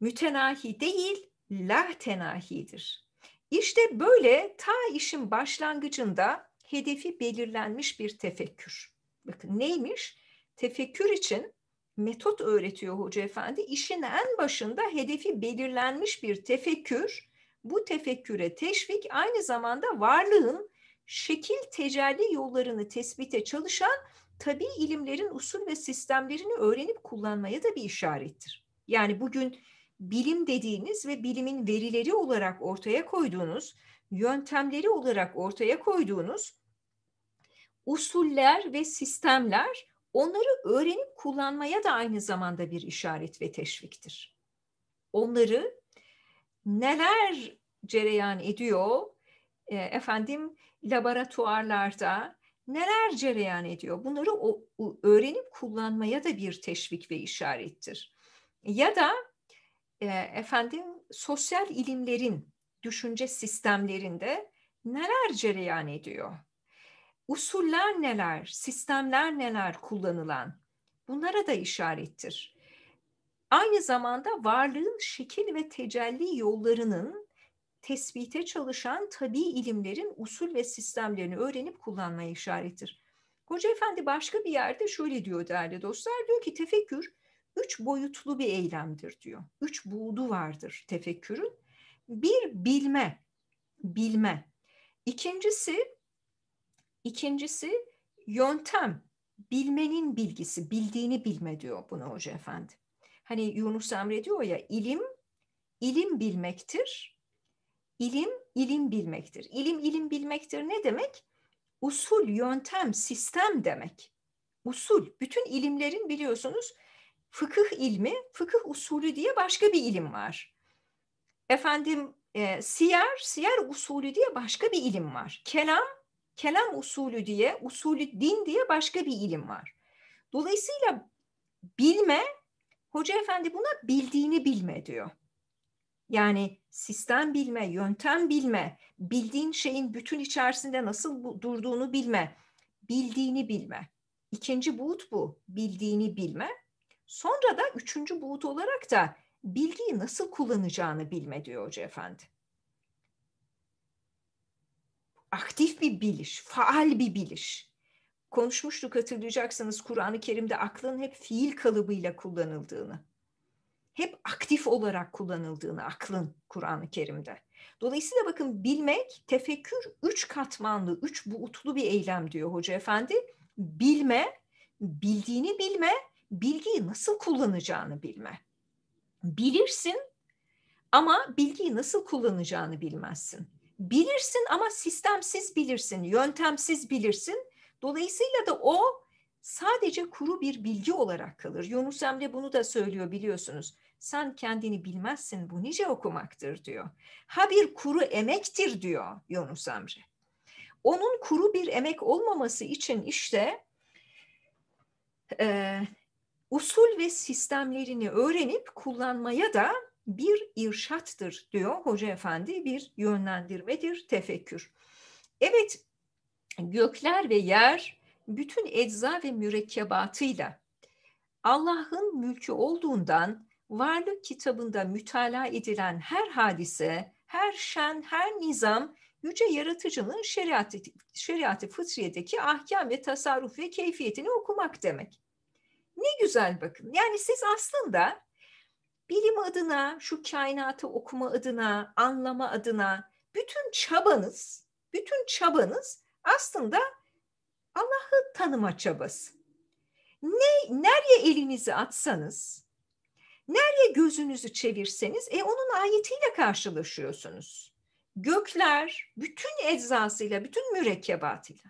Mütenahi değil, la tenahidir. İşte böyle ta işin başlangıcında hedefi belirlenmiş bir tefekkür. Bakın neymiş? Tefekkür için metot öğretiyor Hoca Efendi. İşin en başında hedefi belirlenmiş bir tefekkür bu tefekküre teşvik aynı zamanda varlığın şekil tecelli yollarını tespite çalışan tabi ilimlerin usul ve sistemlerini öğrenip kullanmaya da bir işarettir. Yani bugün bilim dediğiniz ve bilimin verileri olarak ortaya koyduğunuz, yöntemleri olarak ortaya koyduğunuz usuller ve sistemler onları öğrenip kullanmaya da aynı zamanda bir işaret ve teşviktir. Onları neler cereyan ediyor? E, efendim laboratuvarlarda neler cereyan ediyor? Bunları o, o, öğrenip kullanmaya da bir teşvik ve işarettir. Ya da e, efendim sosyal ilimlerin, düşünce sistemlerinde neler cereyan ediyor? Usuller neler, sistemler neler kullanılan? Bunlara da işarettir. Aynı zamanda varlığın şekil ve tecelli yollarının tespite çalışan tabi ilimlerin usul ve sistemlerini öğrenip kullanmaya işarettir. Hoca Efendi başka bir yerde şöyle diyor değerli dostlar, diyor ki tefekkür üç boyutlu bir eylemdir diyor. Üç buğdu vardır tefekkürün. Bir bilme, bilme. İkincisi, ikincisi yöntem, bilmenin bilgisi, bildiğini bilme diyor buna Hoca Efendi hani Yunus Emre diyor ya ilim ilim bilmektir. İlim ilim bilmektir. İlim ilim bilmektir ne demek? Usul, yöntem, sistem demek. Usul. Bütün ilimlerin biliyorsunuz fıkıh ilmi, fıkıh usulü diye başka bir ilim var. Efendim e, siyer, siyer usulü diye başka bir ilim var. Kelam, kelam usulü diye, usulü din diye başka bir ilim var. Dolayısıyla bilme Hoca efendi buna bildiğini bilme diyor. Yani sistem bilme, yöntem bilme, bildiğin şeyin bütün içerisinde nasıl durduğunu bilme, bildiğini bilme. İkinci buğut bu, bildiğini bilme. Sonra da üçüncü buğut olarak da bilgiyi nasıl kullanacağını bilme diyor Hoca Efendi. Aktif bir biliş, faal bir biliş konuşmuştuk hatırlayacaksınız Kur'an-ı Kerim'de aklın hep fiil kalıbıyla kullanıldığını. Hep aktif olarak kullanıldığını aklın Kur'an-ı Kerim'de. Dolayısıyla bakın bilmek, tefekkür üç katmanlı, üç buutlu bir eylem diyor Hoca Efendi. Bilme, bildiğini bilme, bilgiyi nasıl kullanacağını bilme. Bilirsin ama bilgiyi nasıl kullanacağını bilmezsin. Bilirsin ama sistemsiz bilirsin, yöntemsiz bilirsin Dolayısıyla da o sadece kuru bir bilgi olarak kalır. Yunus Emre bunu da söylüyor biliyorsunuz. Sen kendini bilmezsin bu nice okumaktır diyor. Ha bir kuru emektir diyor Yunus Emre. Onun kuru bir emek olmaması için işte e, usul ve sistemlerini öğrenip kullanmaya da bir irşattır diyor Hoca Efendi, bir yönlendirmedir, tefekkür. Evet, gökler ve yer bütün ecza ve mürekkebatıyla Allah'ın mülkü olduğundan varlık kitabında mütala edilen her hadise, her şen, her nizam yüce yaratıcının şeriatı, şeriatı fıtriyedeki ahkam ve tasarruf ve keyfiyetini okumak demek. Ne güzel bakın. Yani siz aslında bilim adına, şu kainatı okuma adına, anlama adına bütün çabanız, bütün çabanız aslında Allah'ı tanıma çabası. Ne, nereye elinizi atsanız, nereye gözünüzü çevirseniz e, onun ayetiyle karşılaşıyorsunuz. Gökler bütün eczasıyla, bütün mürekkebatıyla,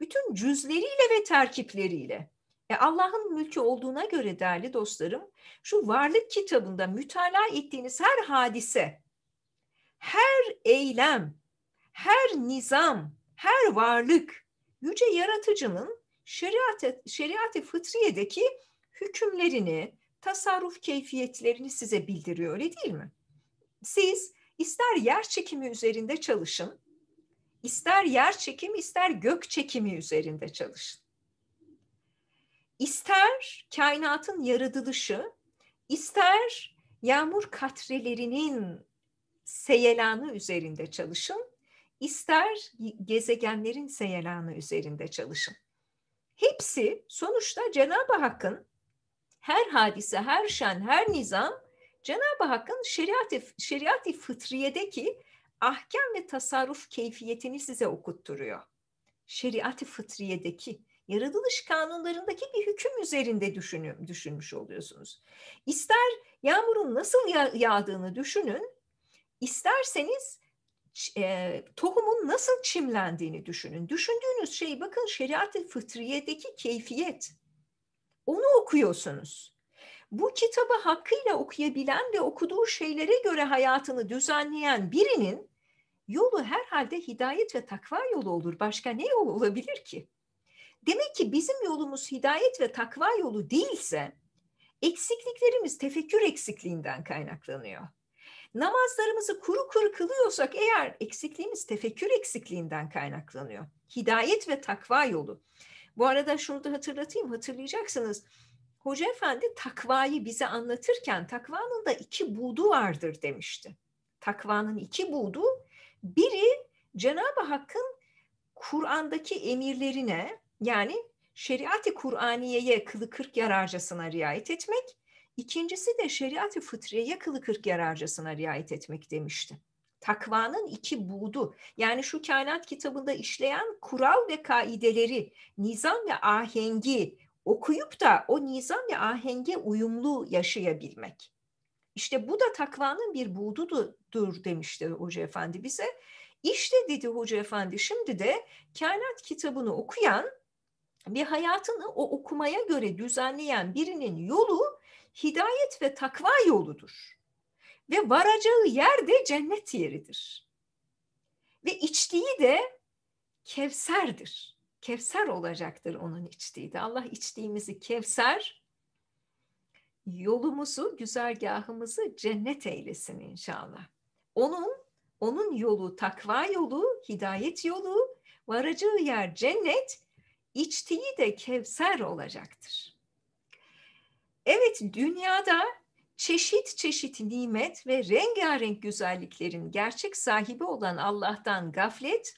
bütün cüzleriyle ve terkipleriyle. E, Allah'ın mülkü olduğuna göre değerli dostlarım, şu varlık kitabında mütalaa ettiğiniz her hadise, her eylem, her nizam, her varlık yüce yaratıcının şeriat şeriat fıtriyedeki hükümlerini, tasarruf keyfiyetlerini size bildiriyor öyle değil mi? Siz ister yer çekimi üzerinde çalışın, ister yer çekimi ister gök çekimi üzerinde çalışın. İster kainatın yaratılışı, ister yağmur katrelerinin seyelanı üzerinde çalışın, ister gezegenlerin seyelanı üzerinde çalışın. Hepsi sonuçta Cenab-ı Hakk'ın her hadise, her şen, her nizam Cenab-ı Hakk'ın şeriat-i, şeriat-i fıtriyedeki ahkam ve tasarruf keyfiyetini size okutturuyor. Şeriat-i fıtriyedeki, yaratılış kanunlarındaki bir hüküm üzerinde düşünün, düşünmüş oluyorsunuz. İster yağmurun nasıl yağdığını düşünün, isterseniz e, tohumun nasıl çimlendiğini düşünün. Düşündüğünüz şey bakın şeriat-ı fıtriyedeki keyfiyet. Onu okuyorsunuz. Bu kitabı hakkıyla okuyabilen ve okuduğu şeylere göre hayatını düzenleyen birinin yolu herhalde hidayet ve takva yolu olur. Başka ne yol olabilir ki? Demek ki bizim yolumuz hidayet ve takva yolu değilse eksikliklerimiz tefekkür eksikliğinden kaynaklanıyor. Namazlarımızı kuru kuru kılıyorsak eğer eksikliğimiz tefekkür eksikliğinden kaynaklanıyor. Hidayet ve takva yolu. Bu arada şunu da hatırlatayım, hatırlayacaksınız. Hoca Efendi takvayı bize anlatırken takvanın da iki budu vardır demişti. Takvanın iki budu biri Cenab-ı Hakk'ın Kur'an'daki emirlerine yani şeriat-i Kur'aniye'ye kılı kırk yararcasına riayet etmek, İkincisi de şeriat-ı fıtriye kılı kırk yararcasına riayet etmek demişti. Takvanın iki budu yani şu kainat kitabında işleyen kural ve kaideleri, nizam ve ahengi okuyup da o nizam ve ahenge uyumlu yaşayabilmek. İşte bu da takvanın bir bududur demişti Hoca Efendi bize. İşte dedi Hoca Efendi şimdi de kainat kitabını okuyan bir hayatını o okumaya göre düzenleyen birinin yolu hidayet ve takva yoludur. Ve varacağı yer de cennet yeridir. Ve içtiği de Kevser'dir. Kevser olacaktır onun içtiği de. Allah içtiğimizi Kevser, yolumuzu, güzergahımızı cennet eylesin inşallah. Onun, onun yolu takva yolu, hidayet yolu, varacağı yer cennet, içtiği de Kevser olacaktır. Evet dünyada çeşit çeşit nimet ve rengarenk güzelliklerin gerçek sahibi olan Allah'tan gaflet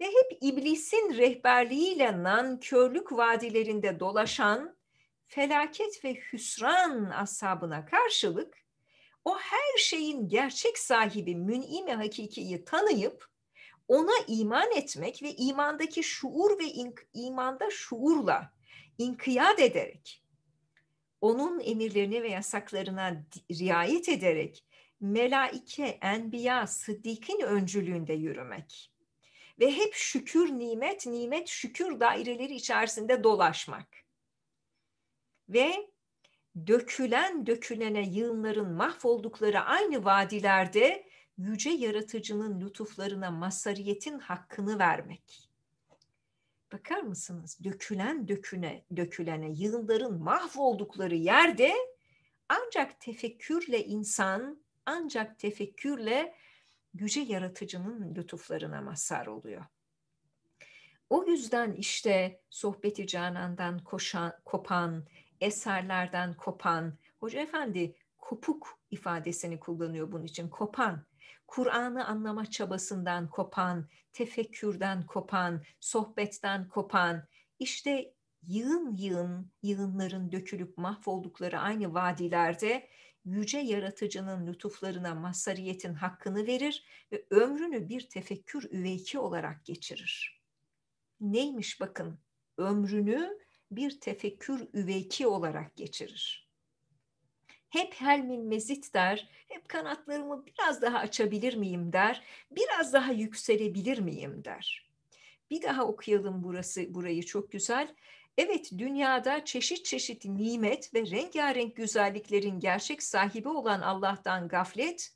ve hep iblisin rehberliğiyle nankörlük vadilerinde dolaşan felaket ve hüsran asabına karşılık o her şeyin gerçek sahibi mün'im-i hakikiyi tanıyıp ona iman etmek ve imandaki şuur ve imanda şuurla inkiyat ederek onun emirlerine ve yasaklarına riayet ederek melaike, enbiya, sıddikin öncülüğünde yürümek ve hep şükür nimet, nimet şükür daireleri içerisinde dolaşmak ve dökülen dökülene yığınların mahvoldukları aynı vadilerde yüce yaratıcının lütuflarına masariyetin hakkını vermek. Bakar mısınız? Dökülen döküne, dökülene, yığınların mahvoldukları yerde ancak tefekkürle insan, ancak tefekkürle Güce yaratıcının lütuflarına mazhar oluyor. O yüzden işte sohbeti canandan koşan, kopan, eserlerden kopan, Hoca Efendi kopuk ifadesini kullanıyor bunun için, kopan. Kur'an'ı anlama çabasından kopan, tefekkürden kopan, sohbetten kopan, işte yığın yığın yığınların dökülüp mahvoldukları aynı vadilerde yüce yaratıcının lütuflarına mazhariyetin hakkını verir ve ömrünü bir tefekkür üveyki olarak geçirir. Neymiş bakın, ömrünü bir tefekkür üveyki olarak geçirir hep helmin mezit der, hep kanatlarımı biraz daha açabilir miyim der, biraz daha yükselebilir miyim der. Bir daha okuyalım burası burayı çok güzel. Evet dünyada çeşit çeşit nimet ve rengarenk güzelliklerin gerçek sahibi olan Allah'tan gaflet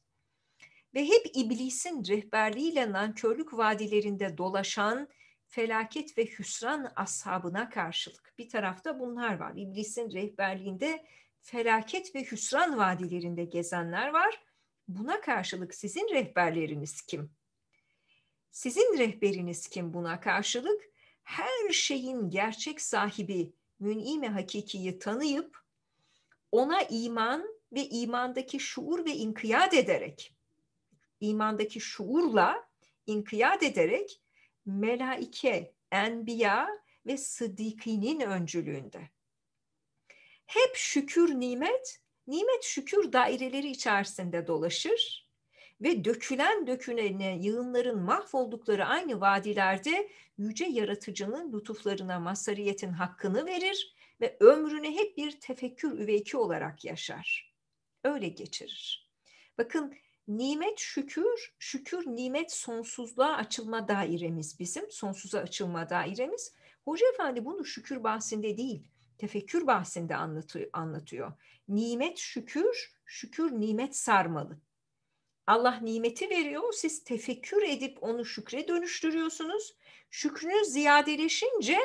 ve hep iblisin rehberliğiyle nankörlük vadilerinde dolaşan felaket ve hüsran ashabına karşılık. Bir tarafta bunlar var. İblisin rehberliğinde felaket ve hüsran vadilerinde gezenler var. Buna karşılık sizin rehberleriniz kim? Sizin rehberiniz kim buna karşılık? Her şeyin gerçek sahibi mün'ime hakikiyi tanıyıp ona iman ve imandaki şuur ve inkiyat ederek imandaki şuurla inkiyat ederek melaike, enbiya ve sıdikinin öncülüğünde hep şükür nimet, nimet şükür daireleri içerisinde dolaşır ve dökülen dökülene yığınların mahvoldukları aynı vadilerde yüce yaratıcının lütuflarına masariyetin hakkını verir ve ömrünü hep bir tefekkür üveyki olarak yaşar. Öyle geçirir. Bakın nimet şükür, şükür nimet sonsuzluğa açılma dairemiz bizim, sonsuza açılma dairemiz. Hoca Efendi bunu şükür bahsinde değil, tefekkür bahsinde anlatıyor, Nimet şükür, şükür nimet sarmalı. Allah nimeti veriyor, siz tefekkür edip onu şükre dönüştürüyorsunuz. Şükrünüz ziyadeleşince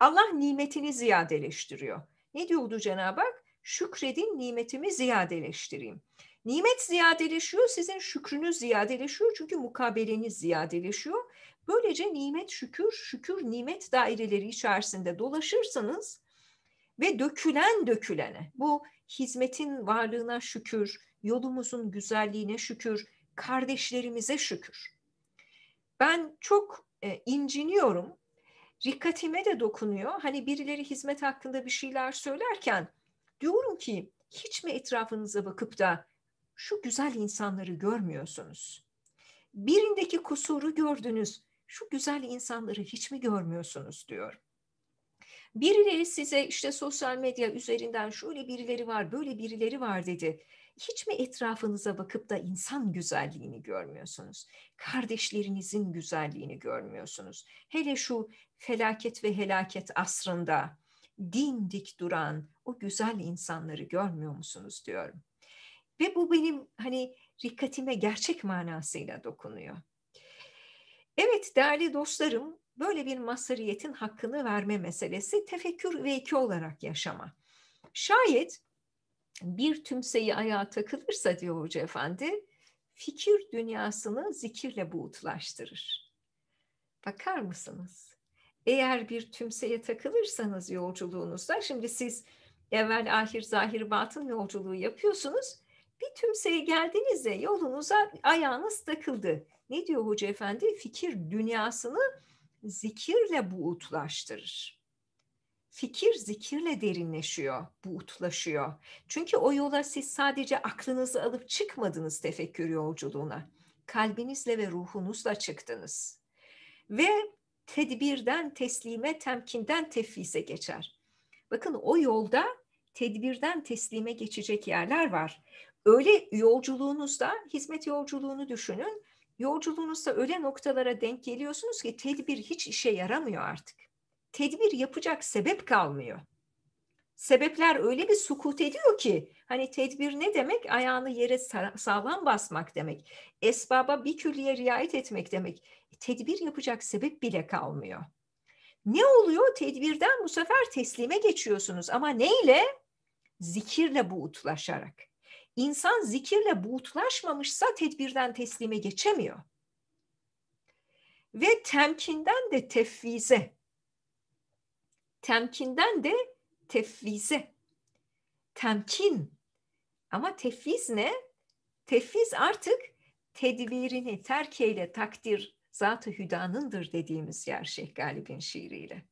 Allah nimetini ziyadeleştiriyor. Ne diyordu Cenab-ı Hak? Şükredin nimetimi ziyadeleştireyim. Nimet ziyadeleşiyor, sizin şükrünüz ziyadeleşiyor çünkü mukabeleniz ziyadeleşiyor. Böylece nimet şükür, şükür nimet daireleri içerisinde dolaşırsanız ve dökülen dökülene. Bu hizmetin varlığına şükür, yolumuzun güzelliğine şükür, kardeşlerimize şükür. Ben çok e, inciniyorum. Rikkatime de dokunuyor. Hani birileri hizmet hakkında bir şeyler söylerken diyorum ki hiç mi etrafınıza bakıp da şu güzel insanları görmüyorsunuz? Birindeki kusuru gördünüz, şu güzel insanları hiç mi görmüyorsunuz diyor. Birileri size işte sosyal medya üzerinden şöyle birileri var, böyle birileri var dedi. Hiç mi etrafınıza bakıp da insan güzelliğini görmüyorsunuz? Kardeşlerinizin güzelliğini görmüyorsunuz. Hele şu felaket ve helaket asrında dimdik duran o güzel insanları görmüyor musunuz diyorum. Ve bu benim hani dikkatime gerçek manasıyla dokunuyor. Evet değerli dostlarım böyle bir masariyetin hakkını verme meselesi tefekkür ve iki olarak yaşama. Şayet bir tümseyi ayağa takılırsa diyor Hoca Efendi, fikir dünyasını zikirle buğutlaştırır. Bakar mısınız? Eğer bir tümseye takılırsanız yolculuğunuzda, şimdi siz evvel ahir zahir batın yolculuğu yapıyorsunuz, bir tümseye geldiğinizde yolunuza ayağınız takıldı. Ne diyor Hoca Efendi? Fikir dünyasını zikirle buğutlaştırır. Fikir zikirle derinleşiyor, buğutlaşıyor. Çünkü o yola siz sadece aklınızı alıp çıkmadınız tefekkür yolculuğuna. Kalbinizle ve ruhunuzla çıktınız. Ve tedbirden teslime, temkinden tefvise geçer. Bakın o yolda tedbirden teslime geçecek yerler var. Öyle yolculuğunuzda hizmet yolculuğunu düşünün Yolculuğunuzda öyle noktalara denk geliyorsunuz ki tedbir hiç işe yaramıyor artık. Tedbir yapacak sebep kalmıyor. Sebepler öyle bir sukut ediyor ki hani tedbir ne demek? Ayağını yere sağlam basmak demek. Esbaba bir külliye riayet etmek demek. E, tedbir yapacak sebep bile kalmıyor. Ne oluyor? Tedbirden bu sefer teslime geçiyorsunuz ama neyle? Zikirle bu utlaşarak. İnsan zikirle buğutlaşmamışsa tedbirden teslime geçemiyor. Ve temkinden de tefvize. Temkinden de tefvize. Temkin. Ama tefviz ne? Tefviz artık tedbirini terkeyle takdir zatı hüdanındır dediğimiz yer Şeyh Galip'in şiiriyle.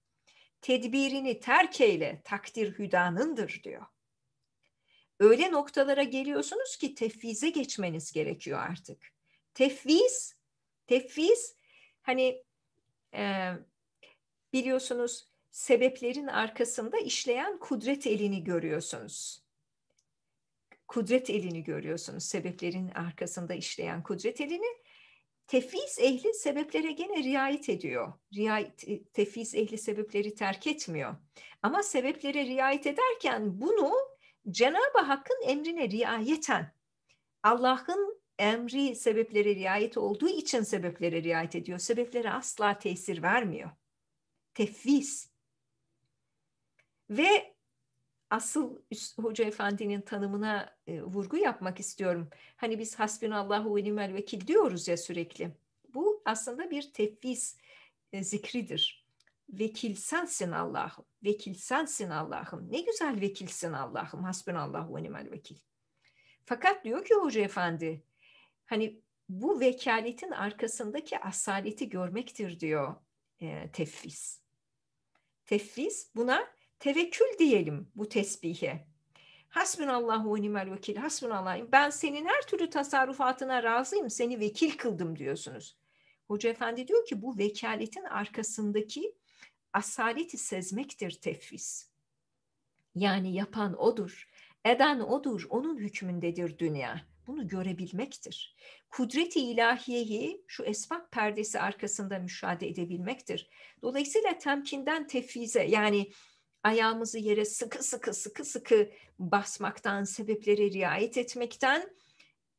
Tedbirini terkeyle takdir hüdanındır diyor öyle noktalara geliyorsunuz ki tefvize geçmeniz gerekiyor artık. Tefviz, tefviz hani e, biliyorsunuz sebeplerin arkasında işleyen kudret elini görüyorsunuz. Kudret elini görüyorsunuz sebeplerin arkasında işleyen kudret elini. Tefviz ehli sebeplere gene riayet ediyor. Riayet, e, tefviz ehli sebepleri terk etmiyor. Ama sebeplere riayet ederken bunu Cenab-ı Hakk'ın emrine riayeten Allah'ın emri sebeplere riayet olduğu için sebeplere riayet ediyor. Sebeplere asla tesir vermiyor. Tefviz. Ve asıl Hoca Efendi'nin tanımına e, vurgu yapmak istiyorum. Hani biz hasbinallahu ve nimel vekil diyoruz ya sürekli. Bu aslında bir tefviz e, zikridir vekil sensin Allah'ım. Vekil sensin Allah'ım. Ne güzel vekilsin Allah'ım. Hasbunallahu ve nimel vekil. Fakat diyor ki Hoca Efendi hani bu vekaletin arkasındaki asaleti görmektir diyor e, tefviz. Tefviz buna tevekkül diyelim bu tesbihe. Hasbunallahu ve nimel vekil, hasbunallah. Ben senin her türlü tasarrufatına razıyım, seni vekil kıldım diyorsunuz. Hoca Efendi diyor ki bu vekaletin arkasındaki asaleti sezmektir tefviz. Yani yapan odur, eden odur, onun hükmündedir dünya. Bunu görebilmektir. Kudreti ilahiyeyi şu esbak perdesi arkasında müşahede edebilmektir. Dolayısıyla temkinden tefvize yani ayağımızı yere sıkı sıkı sıkı sıkı basmaktan, sebeplere riayet etmekten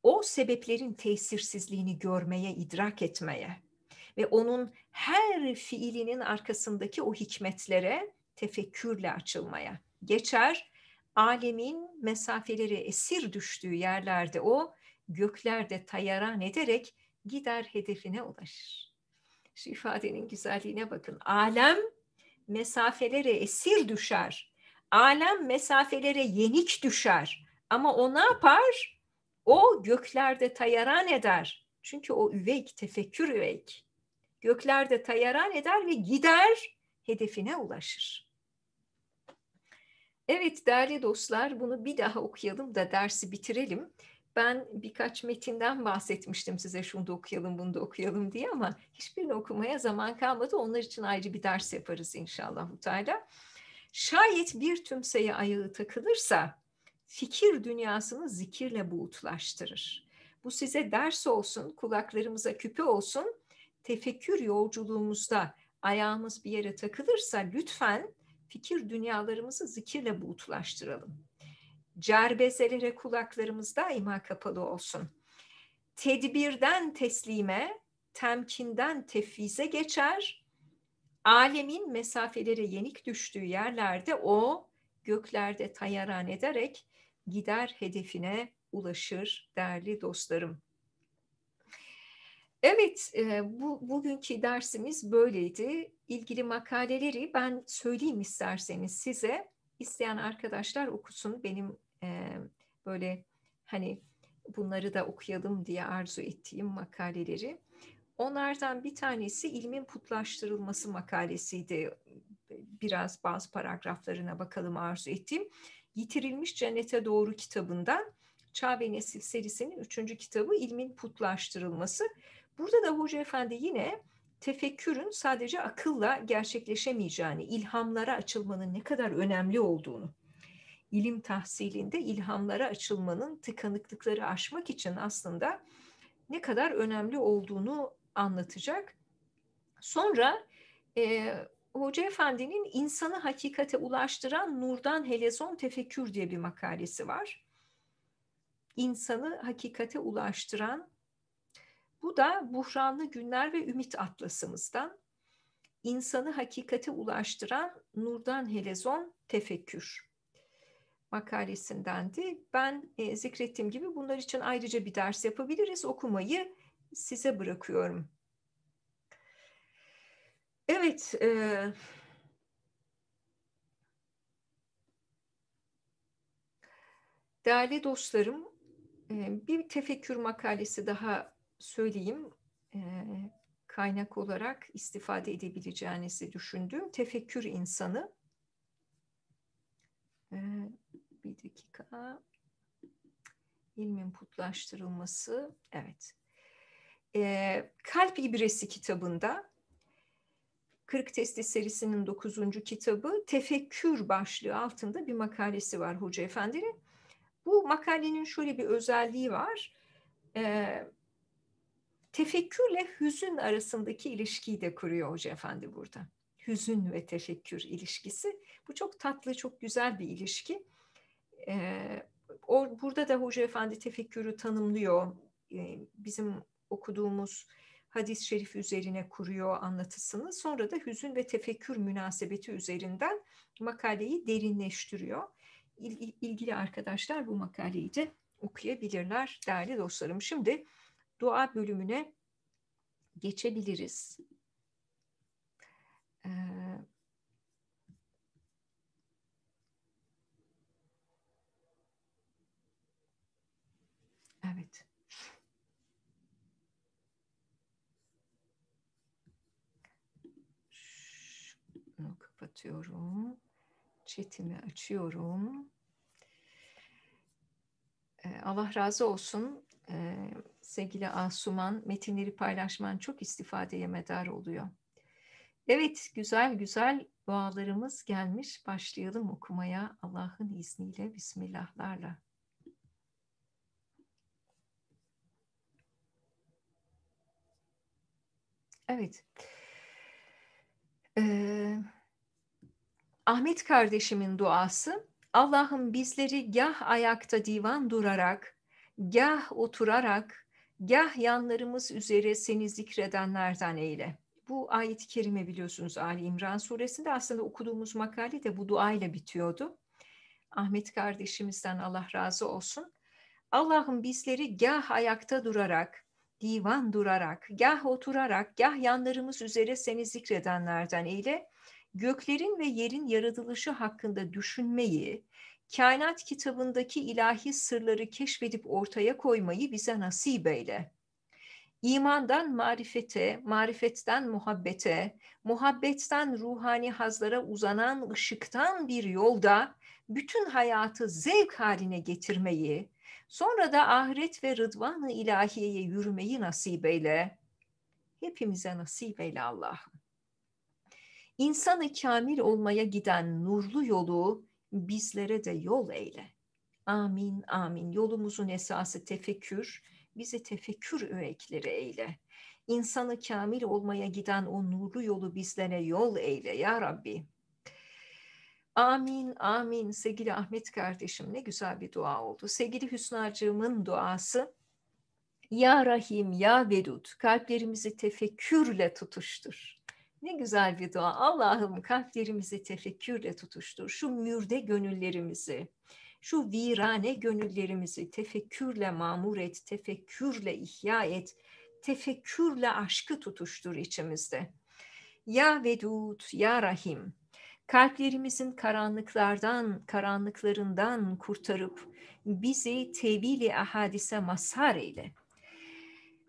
o sebeplerin tesirsizliğini görmeye, idrak etmeye ve onun her fiilinin arkasındaki o hikmetlere tefekkürle açılmaya geçer. Alemin mesafeleri esir düştüğü yerlerde o göklerde tayaran ederek gider hedefine ulaşır. Şu ifadenin güzelliğine bakın. Alem mesafelere esir düşer. Alem mesafelere yenik düşer. Ama o ne yapar? O göklerde tayaran eder. Çünkü o üveyk, tefekkür üveyk göklerde tayaran eder ve gider hedefine ulaşır. Evet değerli dostlar bunu bir daha okuyalım da dersi bitirelim. Ben birkaç metinden bahsetmiştim size şunu da okuyalım bunu da okuyalım diye ama hiçbirini okumaya zaman kalmadı. Onlar için ayrı bir ders yaparız inşallah Teala. Şayet bir tümseye ayağı takılırsa fikir dünyasını zikirle buğutlaştırır. Bu size ders olsun, kulaklarımıza küpe olsun tefekkür yolculuğumuzda ayağımız bir yere takılırsa lütfen fikir dünyalarımızı zikirle buğutlaştıralım. Cerbezelere kulaklarımız daima kapalı olsun. Tedbirden teslime, temkinden tefvize geçer. Alemin mesafelere yenik düştüğü yerlerde o göklerde tayaran ederek gider hedefine ulaşır değerli dostlarım. Evet, bu bugünkü dersimiz böyleydi. İlgili makaleleri ben söyleyeyim isterseniz size. İsteyen arkadaşlar okusun. Benim e, böyle hani bunları da okuyalım diye arzu ettiğim makaleleri. Onlardan bir tanesi ilmin putlaştırılması makalesiydi. Biraz bazı paragraflarına bakalım arzu ettiğim. Yitirilmiş Cennete Doğru kitabından Çağ ve Nesil serisinin üçüncü kitabı ilmin putlaştırılması. Burada da Hoca Efendi yine tefekkürün sadece akılla gerçekleşemeyeceğini, ilhamlara açılmanın ne kadar önemli olduğunu, ilim tahsilinde ilhamlara açılmanın tıkanıklıkları aşmak için aslında ne kadar önemli olduğunu anlatacak. Sonra e, Hoca Efendi'nin insanı hakikate ulaştıran Nurdan Helezon Tefekkür diye bir makalesi var. İnsanı hakikate ulaştıran bu da Buhranlı Günler ve Ümit Atlasımızdan insanı hakikate ulaştıran Nurdan Helezon Tefekkür makalesindendi. Ben e, zikrettiğim gibi bunlar için ayrıca bir ders yapabiliriz. Okumayı size bırakıyorum. Evet, e, değerli dostlarım, e, bir tefekkür makalesi daha söyleyeyim e, kaynak olarak istifade edebileceğinizi düşündüğüm tefekkür insanı. E, bir dakika. İlmin putlaştırılması. Evet. E, Kalp İbresi kitabında 40 Testi serisinin 9. kitabı Tefekkür başlığı altında bir makalesi var Hoca Efendi'nin. Bu makalenin şöyle bir özelliği var. Ee, Tefekkürle hüzün arasındaki ilişkiyi de kuruyor Hoca Efendi burada. Hüzün ve tefekkür ilişkisi. Bu çok tatlı, çok güzel bir ilişki. Ee, o, burada da Hoca Efendi tefekkürü tanımlıyor. Ee, bizim okuduğumuz hadis-i şerif üzerine kuruyor anlatısını. Sonra da hüzün ve tefekkür münasebeti üzerinden makaleyi derinleştiriyor. İl, ilgili arkadaşlar bu makaleyi de okuyabilirler değerli dostlarım. Şimdi dua bölümüne geçebiliriz. Ee, evet. Şunu kapatıyorum. Çetimi açıyorum. Ee, Allah razı olsun. Ee, sevgili Asuman. Metinleri paylaşman çok istifadeye medar oluyor. Evet, güzel güzel dualarımız gelmiş. Başlayalım okumaya Allah'ın izniyle, bismillahlarla. Evet. Ee, Ahmet kardeşimin duası, Allah'ım bizleri gah ayakta divan durarak, gah oturarak, Gah yanlarımız üzere seni zikredenlerden eyle. Bu ayet-i kerime biliyorsunuz Ali İmran suresinde aslında okuduğumuz makale de bu duayla bitiyordu. Ahmet kardeşimizden Allah razı olsun. Allah'ım bizleri gah ayakta durarak, divan durarak, gah oturarak, gah yanlarımız üzere seni zikredenlerden eyle. Göklerin ve yerin yaratılışı hakkında düşünmeyi, kainat kitabındaki ilahi sırları keşfedip ortaya koymayı bize nasip eyle. İmandan marifete, marifetten muhabbete, muhabbetten ruhani hazlara uzanan ışıktan bir yolda bütün hayatı zevk haline getirmeyi, sonra da ahiret ve rıdvanı ilahiyeye yürümeyi nasip eyle. Hepimize nasip eyle Allah'ım. İnsanı kamil olmaya giden nurlu yolu bizlere de yol eyle. Amin, amin. Yolumuzun esası tefekkür, bizi tefekkür ürekleri eyle. İnsanı kamil olmaya giden o nuru yolu bizlere yol eyle ya Rabbi. Amin, amin. Sevgili Ahmet kardeşim ne güzel bir dua oldu. Sevgili Hüsnacığımın duası. Ya Rahim, Ya Vedud, kalplerimizi tefekkürle tutuştur. Ne güzel bir dua. Allah'ım kalplerimizi tefekkürle tutuştur. Şu mürde gönüllerimizi, şu virane gönüllerimizi tefekkürle mamur et, tefekkürle ihya et, tefekkürle aşkı tutuştur içimizde. Ya Vedud, Ya Rahim, kalplerimizin karanlıklardan, karanlıklarından kurtarıp bizi tevili ahadise mazhar eyle.''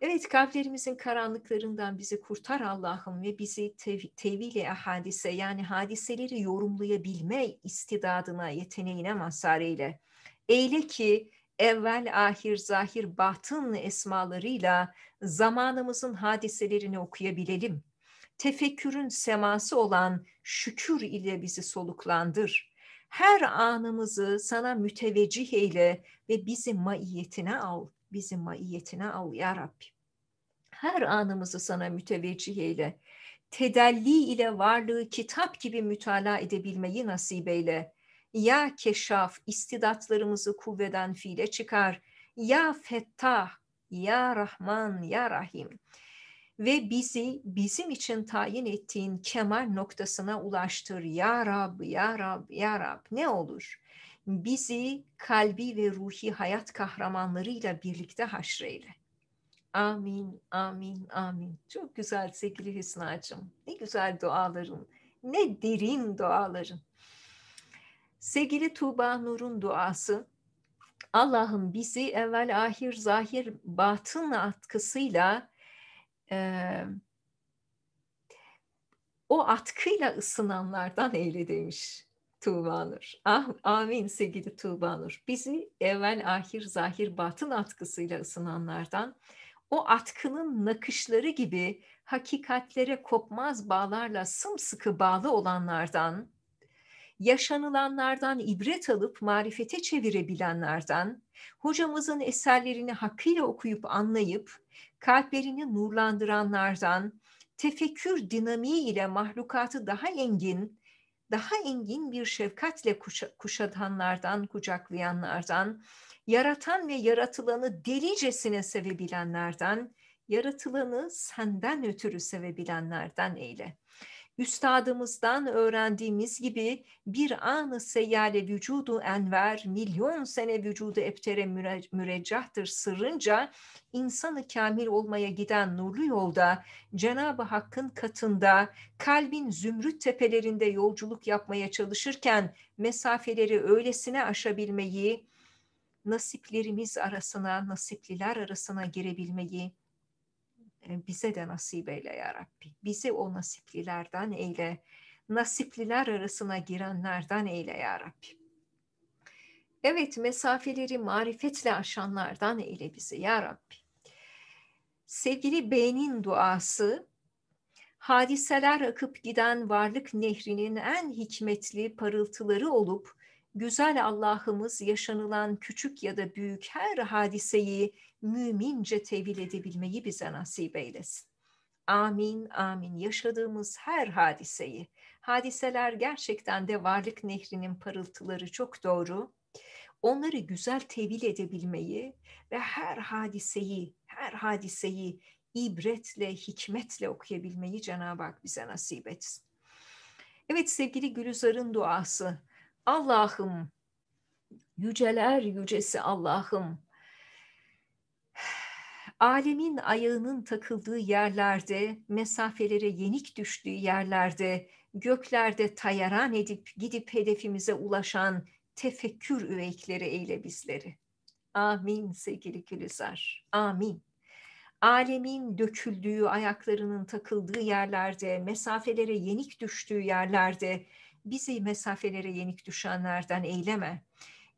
Evet kalplerimizin karanlıklarından bizi kurtar Allah'ım ve bizi tev tevhile hadise yani hadiseleri yorumlayabilme istidadına, yeteneğine mazhareyle. Eyle ki evvel, ahir, zahir, batın esmalarıyla zamanımızın hadiselerini okuyabilelim. Tefekkürün seması olan şükür ile bizi soluklandır. Her anımızı sana müteveccih eyle ve bizi maiyetine al bizi maiyetine al ya Rabbi. Her anımızı sana müteveccih eyle. Tedelli ile varlığı kitap gibi mütala edebilmeyi nasip eyle. Ya keşaf istidatlarımızı kuvveden fiile çıkar. Ya fettah, ya rahman, ya rahim. Ve bizi bizim için tayin ettiğin kemal noktasına ulaştır. Ya Rab, Ya Rab, Ya Rab ne olur? bizi kalbi ve ruhi hayat kahramanlarıyla birlikte haşreyle. Amin, amin, amin. Çok güzel sevgili Hüsna'cığım. Ne güzel duaların, ne derin duaların. Sevgili Tuğba Nur'un duası, Allah'ım bizi evvel ahir zahir batın atkısıyla e, o atkıyla ısınanlardan eyle demiş. Tuğba Nur. Ah, amin sevgili Tuğba Nur. Bizi evvel ahir zahir batın atkısıyla ısınanlardan, o atkının nakışları gibi hakikatlere kopmaz bağlarla sımsıkı bağlı olanlardan, yaşanılanlardan ibret alıp marifete çevirebilenlerden, hocamızın eserlerini hakkıyla okuyup anlayıp kalplerini nurlandıranlardan, tefekkür dinamiği ile mahlukatı daha engin, daha engin bir şefkatle kuşatanlardan, kucaklayanlardan, yaratan ve yaratılanı delicesine sevebilenlerden, yaratılanı senden ötürü sevebilenlerden eyle üstadımızdan öğrendiğimiz gibi bir anı seyyale vücudu enver, milyon sene vücudu eptere müre, müreccahtır sırrınca insanı kamil olmaya giden nurlu yolda Cenab-ı Hakk'ın katında kalbin zümrüt tepelerinde yolculuk yapmaya çalışırken mesafeleri öylesine aşabilmeyi, nasiplerimiz arasına, nasipliler arasına girebilmeyi, e, bize de nasip eyle ya Rabbi. Bizi o nasiplilerden eyle. Nasipliler arasına girenlerden eyle ya Rabbi. Evet mesafeleri marifetle aşanlardan eyle bizi ya Rabbi. Sevgili Bey'nin duası hadiseler akıp giden varlık nehrinin en hikmetli parıltıları olup güzel Allah'ımız yaşanılan küçük ya da büyük her hadiseyi mümince tevil edebilmeyi bize nasip eylesin. Amin, amin. Yaşadığımız her hadiseyi, hadiseler gerçekten de varlık nehrinin parıltıları çok doğru. Onları güzel tevil edebilmeyi ve her hadiseyi, her hadiseyi ibretle, hikmetle okuyabilmeyi Cenab-ı Hak bize nasip etsin. Evet sevgili Gülüzar'ın duası. Allah'ım, yüceler yücesi Allah'ım, alemin ayağının takıldığı yerlerde, mesafelere yenik düştüğü yerlerde, göklerde tayaran edip gidip hedefimize ulaşan tefekkür üveyikleri eyle bizleri. Amin sevgili Gülizar, amin. Alemin döküldüğü, ayaklarının takıldığı yerlerde, mesafelere yenik düştüğü yerlerde, bizi mesafelere yenik düşenlerden eyleme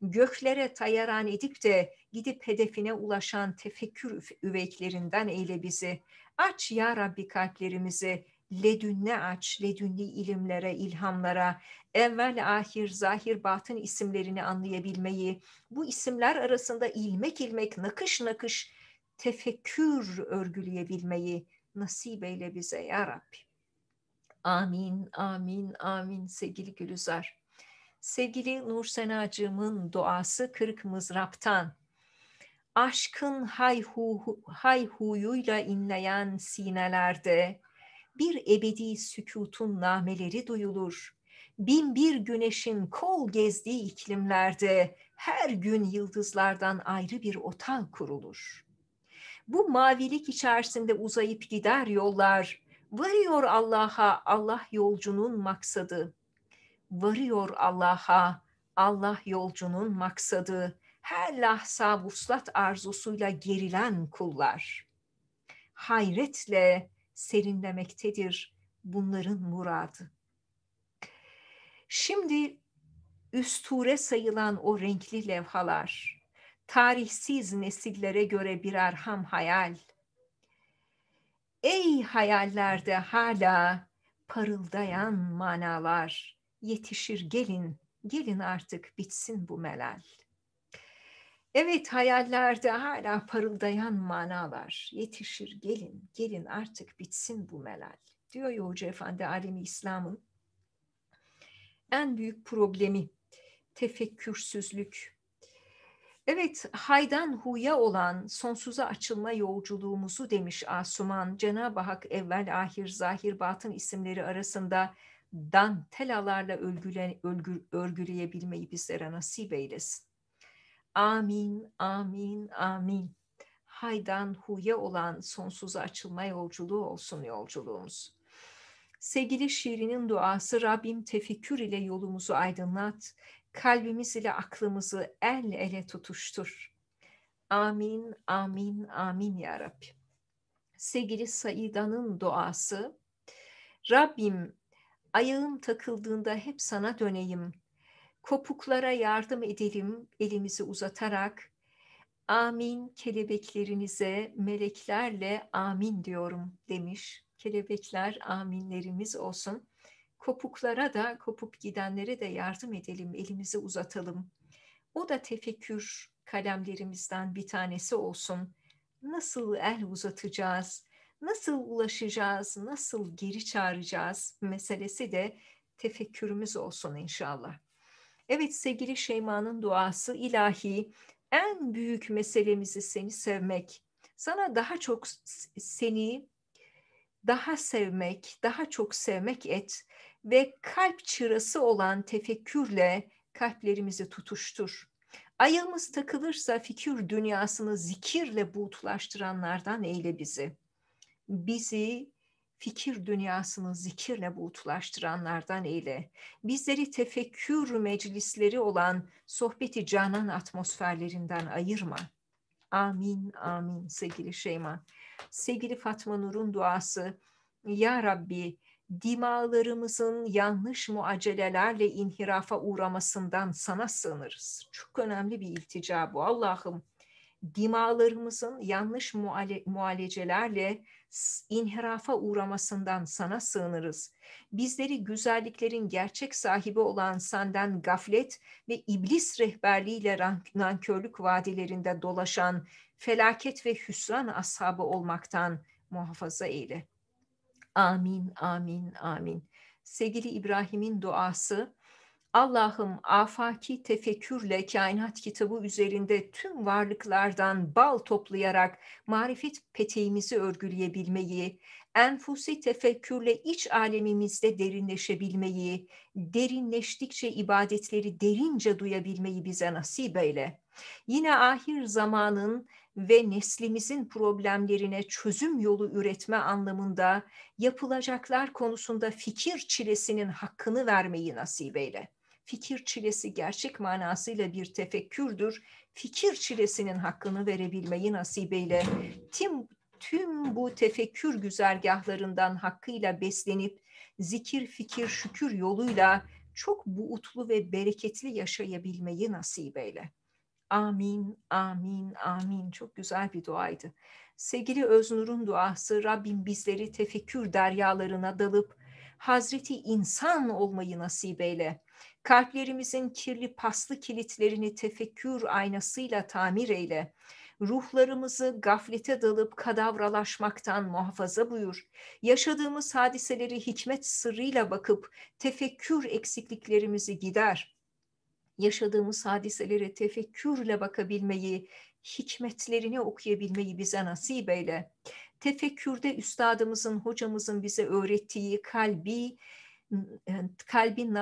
göklere tayaran edip de gidip hedefine ulaşan tefekkür üveklerinden eyle bizi. Aç ya Rabbi kalplerimizi, ledünne aç, ledünni ilimlere, ilhamlara, evvel, ahir, zahir, batın isimlerini anlayabilmeyi, bu isimler arasında ilmek ilmek, nakış nakış tefekkür örgüleyebilmeyi nasip eyle bize ya Rabbi. Amin, amin, amin sevgili Gülüzar sevgili Nur Senacığımın duası Kırık Mızrap'tan. Aşkın hayhu, hayhuyuyla inleyen sinelerde bir ebedi sükutun nameleri duyulur. Bin bir güneşin kol gezdiği iklimlerde her gün yıldızlardan ayrı bir otel kurulur. Bu mavilik içerisinde uzayıp gider yollar, varıyor Allah'a Allah yolcunun maksadı.'' varıyor Allah'a, Allah yolcunun maksadı, her lahza vuslat arzusuyla gerilen kullar. Hayretle serinlemektedir bunların muradı. Şimdi üsture sayılan o renkli levhalar, tarihsiz nesillere göre birer ham hayal. Ey hayallerde hala parıldayan manalar, yetişir gelin, gelin artık bitsin bu melal. Evet hayallerde hala parıldayan manalar. Yetişir gelin, gelin artık bitsin bu melal. Diyor ya Hoca Efendi Alemi İslam'ın en büyük problemi tefekkürsüzlük. Evet haydan huya olan sonsuza açılma yolculuğumuzu demiş Asuman. Cenab-ı Hak evvel ahir zahir batın isimleri arasında dantelalarla örgüle, örgü, örgüleyebilmeyi bizlere nasip eylesin. Amin, amin, amin. Haydan huye olan sonsuz açılma yolculuğu olsun yolculuğumuz. Sevgili şiirinin duası Rabbim tefekkür ile yolumuzu aydınlat, kalbimiz ile aklımızı el ele tutuştur. Amin, amin, amin ya Rabbi. Sevgili Saida'nın duası Rabbim Ayağım takıldığında hep sana döneyim. Kopuklara yardım edelim elimizi uzatarak. Amin kelebeklerinize meleklerle amin diyorum demiş. Kelebekler aminlerimiz olsun. Kopuklara da kopup gidenlere de yardım edelim, elimizi uzatalım. O da tefekkür kalemlerimizden bir tanesi olsun. Nasıl el uzatacağız? nasıl ulaşacağız, nasıl geri çağıracağız meselesi de tefekkürümüz olsun inşallah. Evet sevgili Şeyma'nın duası ilahi en büyük meselemizi seni sevmek, sana daha çok seni daha sevmek, daha çok sevmek et ve kalp çırası olan tefekkürle kalplerimizi tutuştur. Ayağımız takılırsa fikir dünyasını zikirle buğutlaştıranlardan eyle bizi.'' bizi fikir dünyasını zikirle bulutlaştıranlardan eyle. Bizleri tefekkür meclisleri olan sohbeti canan atmosferlerinden ayırma. Amin, amin sevgili Şeyma. Sevgili Fatma Nur'un duası, Ya Rabbi dimalarımızın yanlış muacelelerle inhirafa uğramasından sana sığınırız. Çok önemli bir iltica bu Allah'ım. Dimalarımızın yanlış muale mualecelerle inhirafa uğramasından sana sığınırız. Bizleri güzelliklerin gerçek sahibi olan senden gaflet ve iblis rehberliğiyle nankörlük vadilerinde dolaşan felaket ve hüsran ashabı olmaktan muhafaza eyle. Amin, amin, amin. Sevgili İbrahim'in duası Allah'ım afaki tefekkürle kainat kitabı üzerinde tüm varlıklardan bal toplayarak marifet peteğimizi örgüleyebilmeyi, enfusi tefekkürle iç alemimizde derinleşebilmeyi, derinleştikçe ibadetleri derince duyabilmeyi bize nasip eyle. Yine ahir zamanın ve neslimizin problemlerine çözüm yolu üretme anlamında yapılacaklar konusunda fikir çilesinin hakkını vermeyi nasip eyle. Fikir çilesi gerçek manasıyla bir tefekkürdür. Fikir çilesinin hakkını verebilmeyi nasibeyle. Tüm, tüm bu tefekkür güzergahlarından hakkıyla beslenip zikir, fikir, şükür yoluyla çok buutlu ve bereketli yaşayabilmeyi nasibeyle. Amin, amin, amin. Çok güzel bir duaydı. Sevgili Öznur'un duası Rabbim bizleri tefekkür deryalarına dalıp Hazreti insan olmayı nasip eyle kalplerimizin kirli paslı kilitlerini tefekkür aynasıyla tamir eyle. Ruhlarımızı gaflete dalıp kadavralaşmaktan muhafaza buyur. Yaşadığımız hadiseleri hikmet sırrıyla bakıp tefekkür eksikliklerimizi gider. Yaşadığımız hadiseleri tefekkürle bakabilmeyi, hikmetlerini okuyabilmeyi bize nasip eyle. Tefekkürde üstadımızın, hocamızın bize öğrettiği kalbi, e, kalbin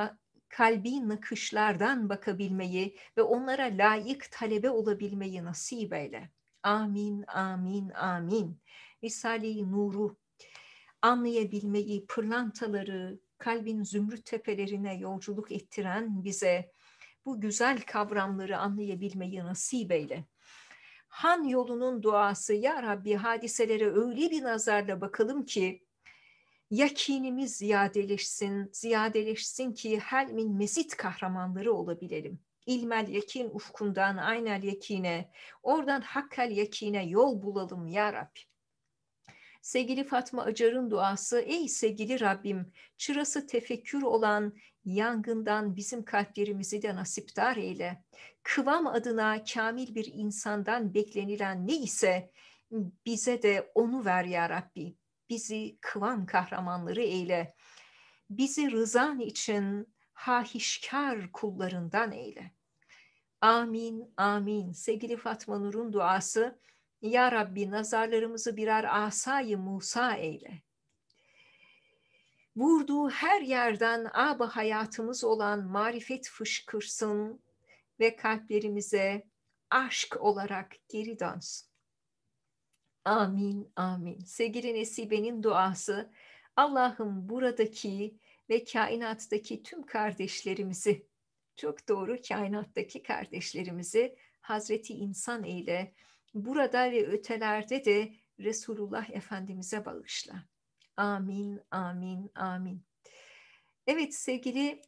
kalbi nakışlardan bakabilmeyi ve onlara layık talebe olabilmeyi nasip eyle. Amin, amin, amin. Risale-i Nur'u anlayabilmeyi, pırlantaları, kalbin zümrüt tepelerine yolculuk ettiren bize bu güzel kavramları anlayabilmeyi nasip eyle. Han yolunun duası, Ya Rabbi hadiselere öyle bir nazarla bakalım ki, yakinimiz ziyadeleşsin, ziyadeleşsin ki helmin mezit kahramanları olabilelim. İlmel yakin ufkundan aynel yakine, oradan hakkel yakine yol bulalım ya Rabbi. Sevgili Fatma Acar'ın duası, ey sevgili Rabbim, çırası tefekkür olan yangından bizim kalplerimizi de nasipdar eyle. Kıvam adına kamil bir insandan beklenilen ne ise bize de onu ver ya Rabbi bizi kıvan kahramanları eyle. Bizi rızan için hahişkar kullarından eyle. Amin, amin. Sevgili Fatma Nur'un duası, Ya Rabbi nazarlarımızı birer asayı Musa eyle. Vurduğu her yerden abı hayatımız olan marifet fışkırsın ve kalplerimize aşk olarak geri dönsün. Amin, amin. Sevgili Nesibe'nin duası, Allah'ım buradaki ve kainattaki tüm kardeşlerimizi, çok doğru kainattaki kardeşlerimizi Hazreti İnsan ile burada ve ötelerde de Resulullah Efendimiz'e bağışla. Amin, amin, amin. Evet sevgili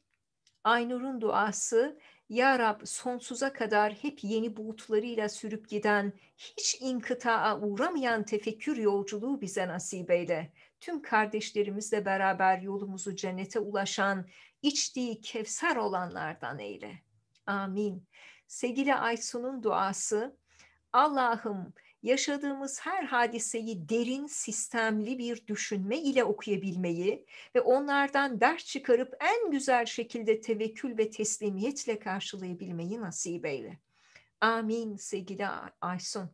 Aynur'un duası ya Rab sonsuza kadar hep yeni bulutlarıyla sürüp giden, hiç inkıtaa uğramayan tefekkür yolculuğu bize nasip eyle. Tüm kardeşlerimizle beraber yolumuzu cennete ulaşan, içtiği kevser olanlardan eyle. Amin. Sevgili Aysun'un duası, Allah'ım yaşadığımız her hadiseyi derin, sistemli bir düşünme ile okuyabilmeyi ve onlardan ders çıkarıp en güzel şekilde tevekkül ve teslimiyetle karşılayabilmeyi nasip eyle. Amin sevgili Aysun.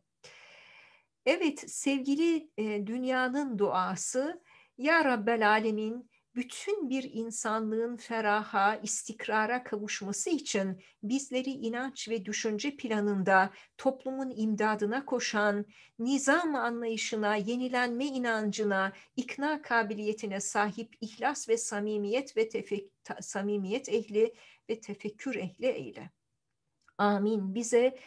Evet sevgili e, dünyanın duası Ya Rabbel Alemin bütün bir insanlığın feraha, istikrara kavuşması için bizleri inanç ve düşünce planında toplumun imdadına koşan, nizam anlayışına, yenilenme inancına, ikna kabiliyetine sahip ihlas ve samimiyet ve tefek, ta, samimiyet ehli ve tefekkür ehli eyle. Amin. Bize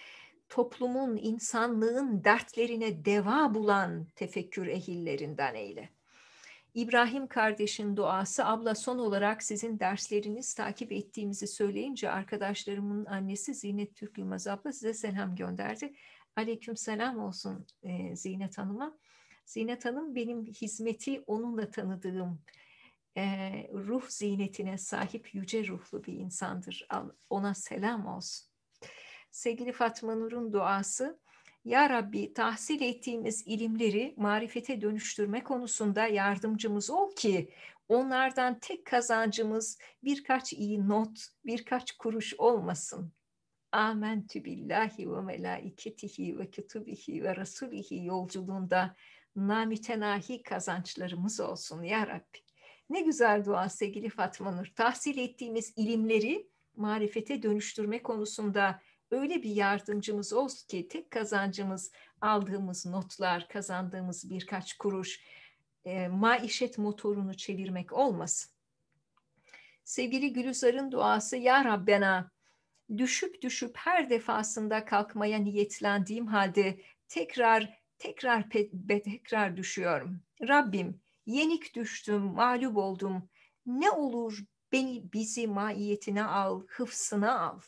toplumun, insanlığın dertlerine deva bulan tefekkür ehillerinden eyle. İbrahim kardeşin duası abla son olarak sizin dersleriniz takip ettiğimizi söyleyince arkadaşlarımın annesi Zinet Türk Yılmaz abla size selam gönderdi. Aleyküm selam olsun e, Zinet Hanım'a. Zinet Hanım benim hizmeti onunla tanıdığım e, ruh ziynetine sahip yüce ruhlu bir insandır. Ona selam olsun. Sevgili Fatma Nur'un duası ya Rabbi tahsil ettiğimiz ilimleri marifete dönüştürme konusunda yardımcımız ol ki onlardan tek kazancımız birkaç iyi not, birkaç kuruş olmasın. Amentü billahi ve melaiketihi ve kütübihi ve rasulihi yolculuğunda namütenahi kazançlarımız olsun ya Rabbi. Ne güzel dua sevgili Fatma Nur. Tahsil ettiğimiz ilimleri marifete dönüştürme konusunda öyle bir yardımcımız olsun ki tek kazancımız aldığımız notlar, kazandığımız birkaç kuruş e, maişet motorunu çevirmek olmasın. Sevgili Gülüzar'ın duası Ya Rabbena düşüp düşüp her defasında kalkmaya niyetlendiğim halde tekrar tekrar pe- tekrar düşüyorum. Rabbim yenik düştüm, mağlup oldum. Ne olur beni bizi maiyetine al, hıfsına al.''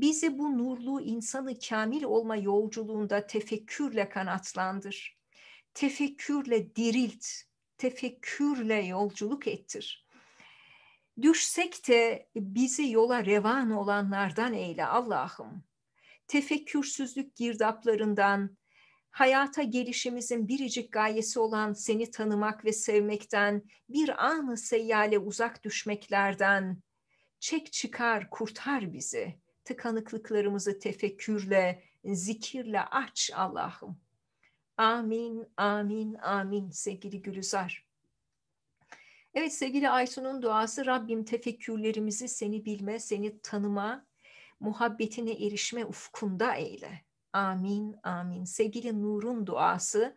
bizi bu nurlu insanı kamil olma yolculuğunda tefekkürle kanatlandır. Tefekkürle dirilt, tefekkürle yolculuk ettir. Düşsek de bizi yola revan olanlardan eyle Allah'ım. Tefekkürsüzlük girdaplarından, hayata gelişimizin biricik gayesi olan seni tanımak ve sevmekten, bir anı seyyale uzak düşmeklerden, çek çıkar kurtar bizi.'' tıkanıklıklarımızı tefekkürle, zikirle aç Allah'ım. Amin, amin, amin sevgili Gülüzar. Evet sevgili Aysun'un duası Rabbim tefekkürlerimizi seni bilme, seni tanıma, muhabbetine erişme ufkunda eyle. Amin, amin. Sevgili Nur'un duası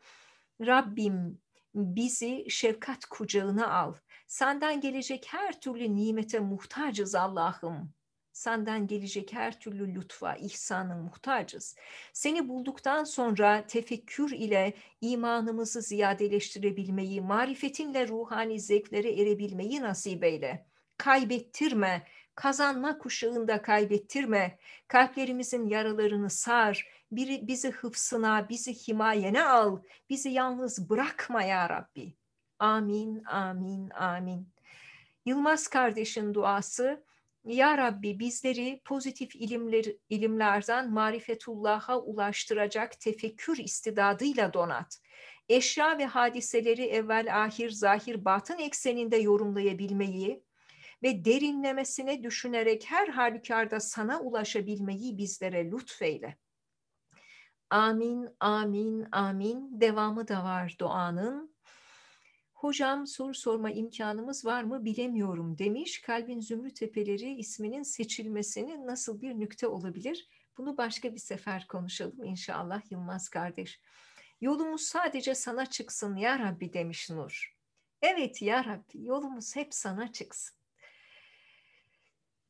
Rabbim bizi şefkat kucağına al. Senden gelecek her türlü nimete muhtacız Allah'ım. Senden gelecek her türlü lütfa, ihsanın muhtacız. Seni bulduktan sonra tefekkür ile imanımızı ziyadeleştirebilmeyi, marifetinle ruhani zevklere erebilmeyi nasip eyle. Kaybettirme, kazanma kuşağında kaybettirme, kalplerimizin yaralarını sar, biri bizi hıfsına, bizi himayene al, bizi yalnız bırakma ya Rabbi. Amin, amin, amin. Yılmaz kardeşin duası ya Rabbi bizleri pozitif ilimler, ilimlerden marifetullah'a ulaştıracak tefekkür istidadıyla donat. Eşya ve hadiseleri evvel ahir zahir batın ekseninde yorumlayabilmeyi ve derinlemesine düşünerek her halükarda sana ulaşabilmeyi bizlere lütfeyle. Amin, amin, amin. Devamı da var duanın hocam soru sorma imkanımız var mı bilemiyorum demiş. Kalbin Zümrüt Tepeleri isminin seçilmesini nasıl bir nükte olabilir? Bunu başka bir sefer konuşalım inşallah Yılmaz kardeş. Yolumuz sadece sana çıksın ya Rabbi demiş Nur. Evet ya Rabbi yolumuz hep sana çıksın.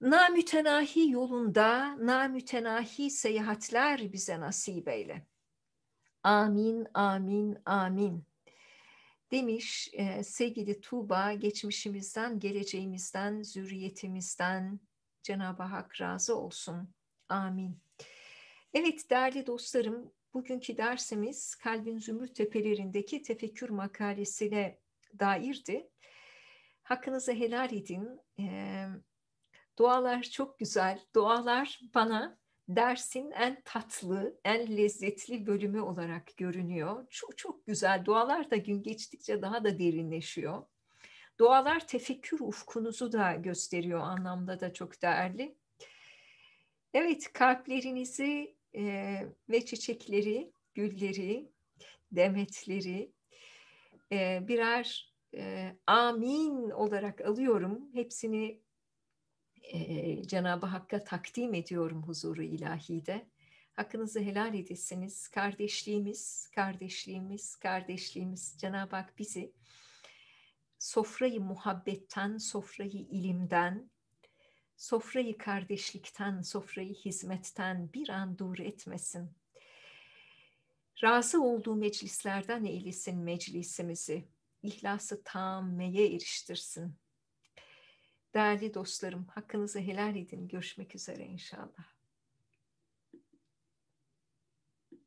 Namütenahi yolunda namütenahi seyahatler bize nasip eyle. Amin, amin, amin. Demiş sevgili Tuğba geçmişimizden, geleceğimizden, zürriyetimizden Cenab-ı Hak razı olsun. Amin. Evet değerli dostlarım bugünkü dersimiz Kalbin Zümrüt Tepelerindeki tefekkür makalesine dairdi. Hakkınızı helal edin. E, dualar çok güzel. Dualar bana dersin en tatlı, en lezzetli bölümü olarak görünüyor. Çok çok güzel. Dualar da gün geçtikçe daha da derinleşiyor. Dualar tefekkür ufkunuzu da gösteriyor anlamda da çok değerli. Evet, kalplerinizi e, ve çiçekleri, gülleri, demetleri e, birer e, amin olarak alıyorum. Hepsini Cenab-ı Hakk'a takdim ediyorum huzuru ilahide. Hakkınızı helal edesiniz. Kardeşliğimiz, kardeşliğimiz, kardeşliğimiz. Cenab-ı Hak bizi sofrayı muhabbetten, sofrayı ilimden, sofrayı kardeşlikten, sofrayı hizmetten bir an dur etmesin. Razı olduğu meclislerden eylesin meclisimizi. İhlası meye eriştirsin. Değerli dostlarım hakkınızı helal edin. Görüşmek üzere inşallah.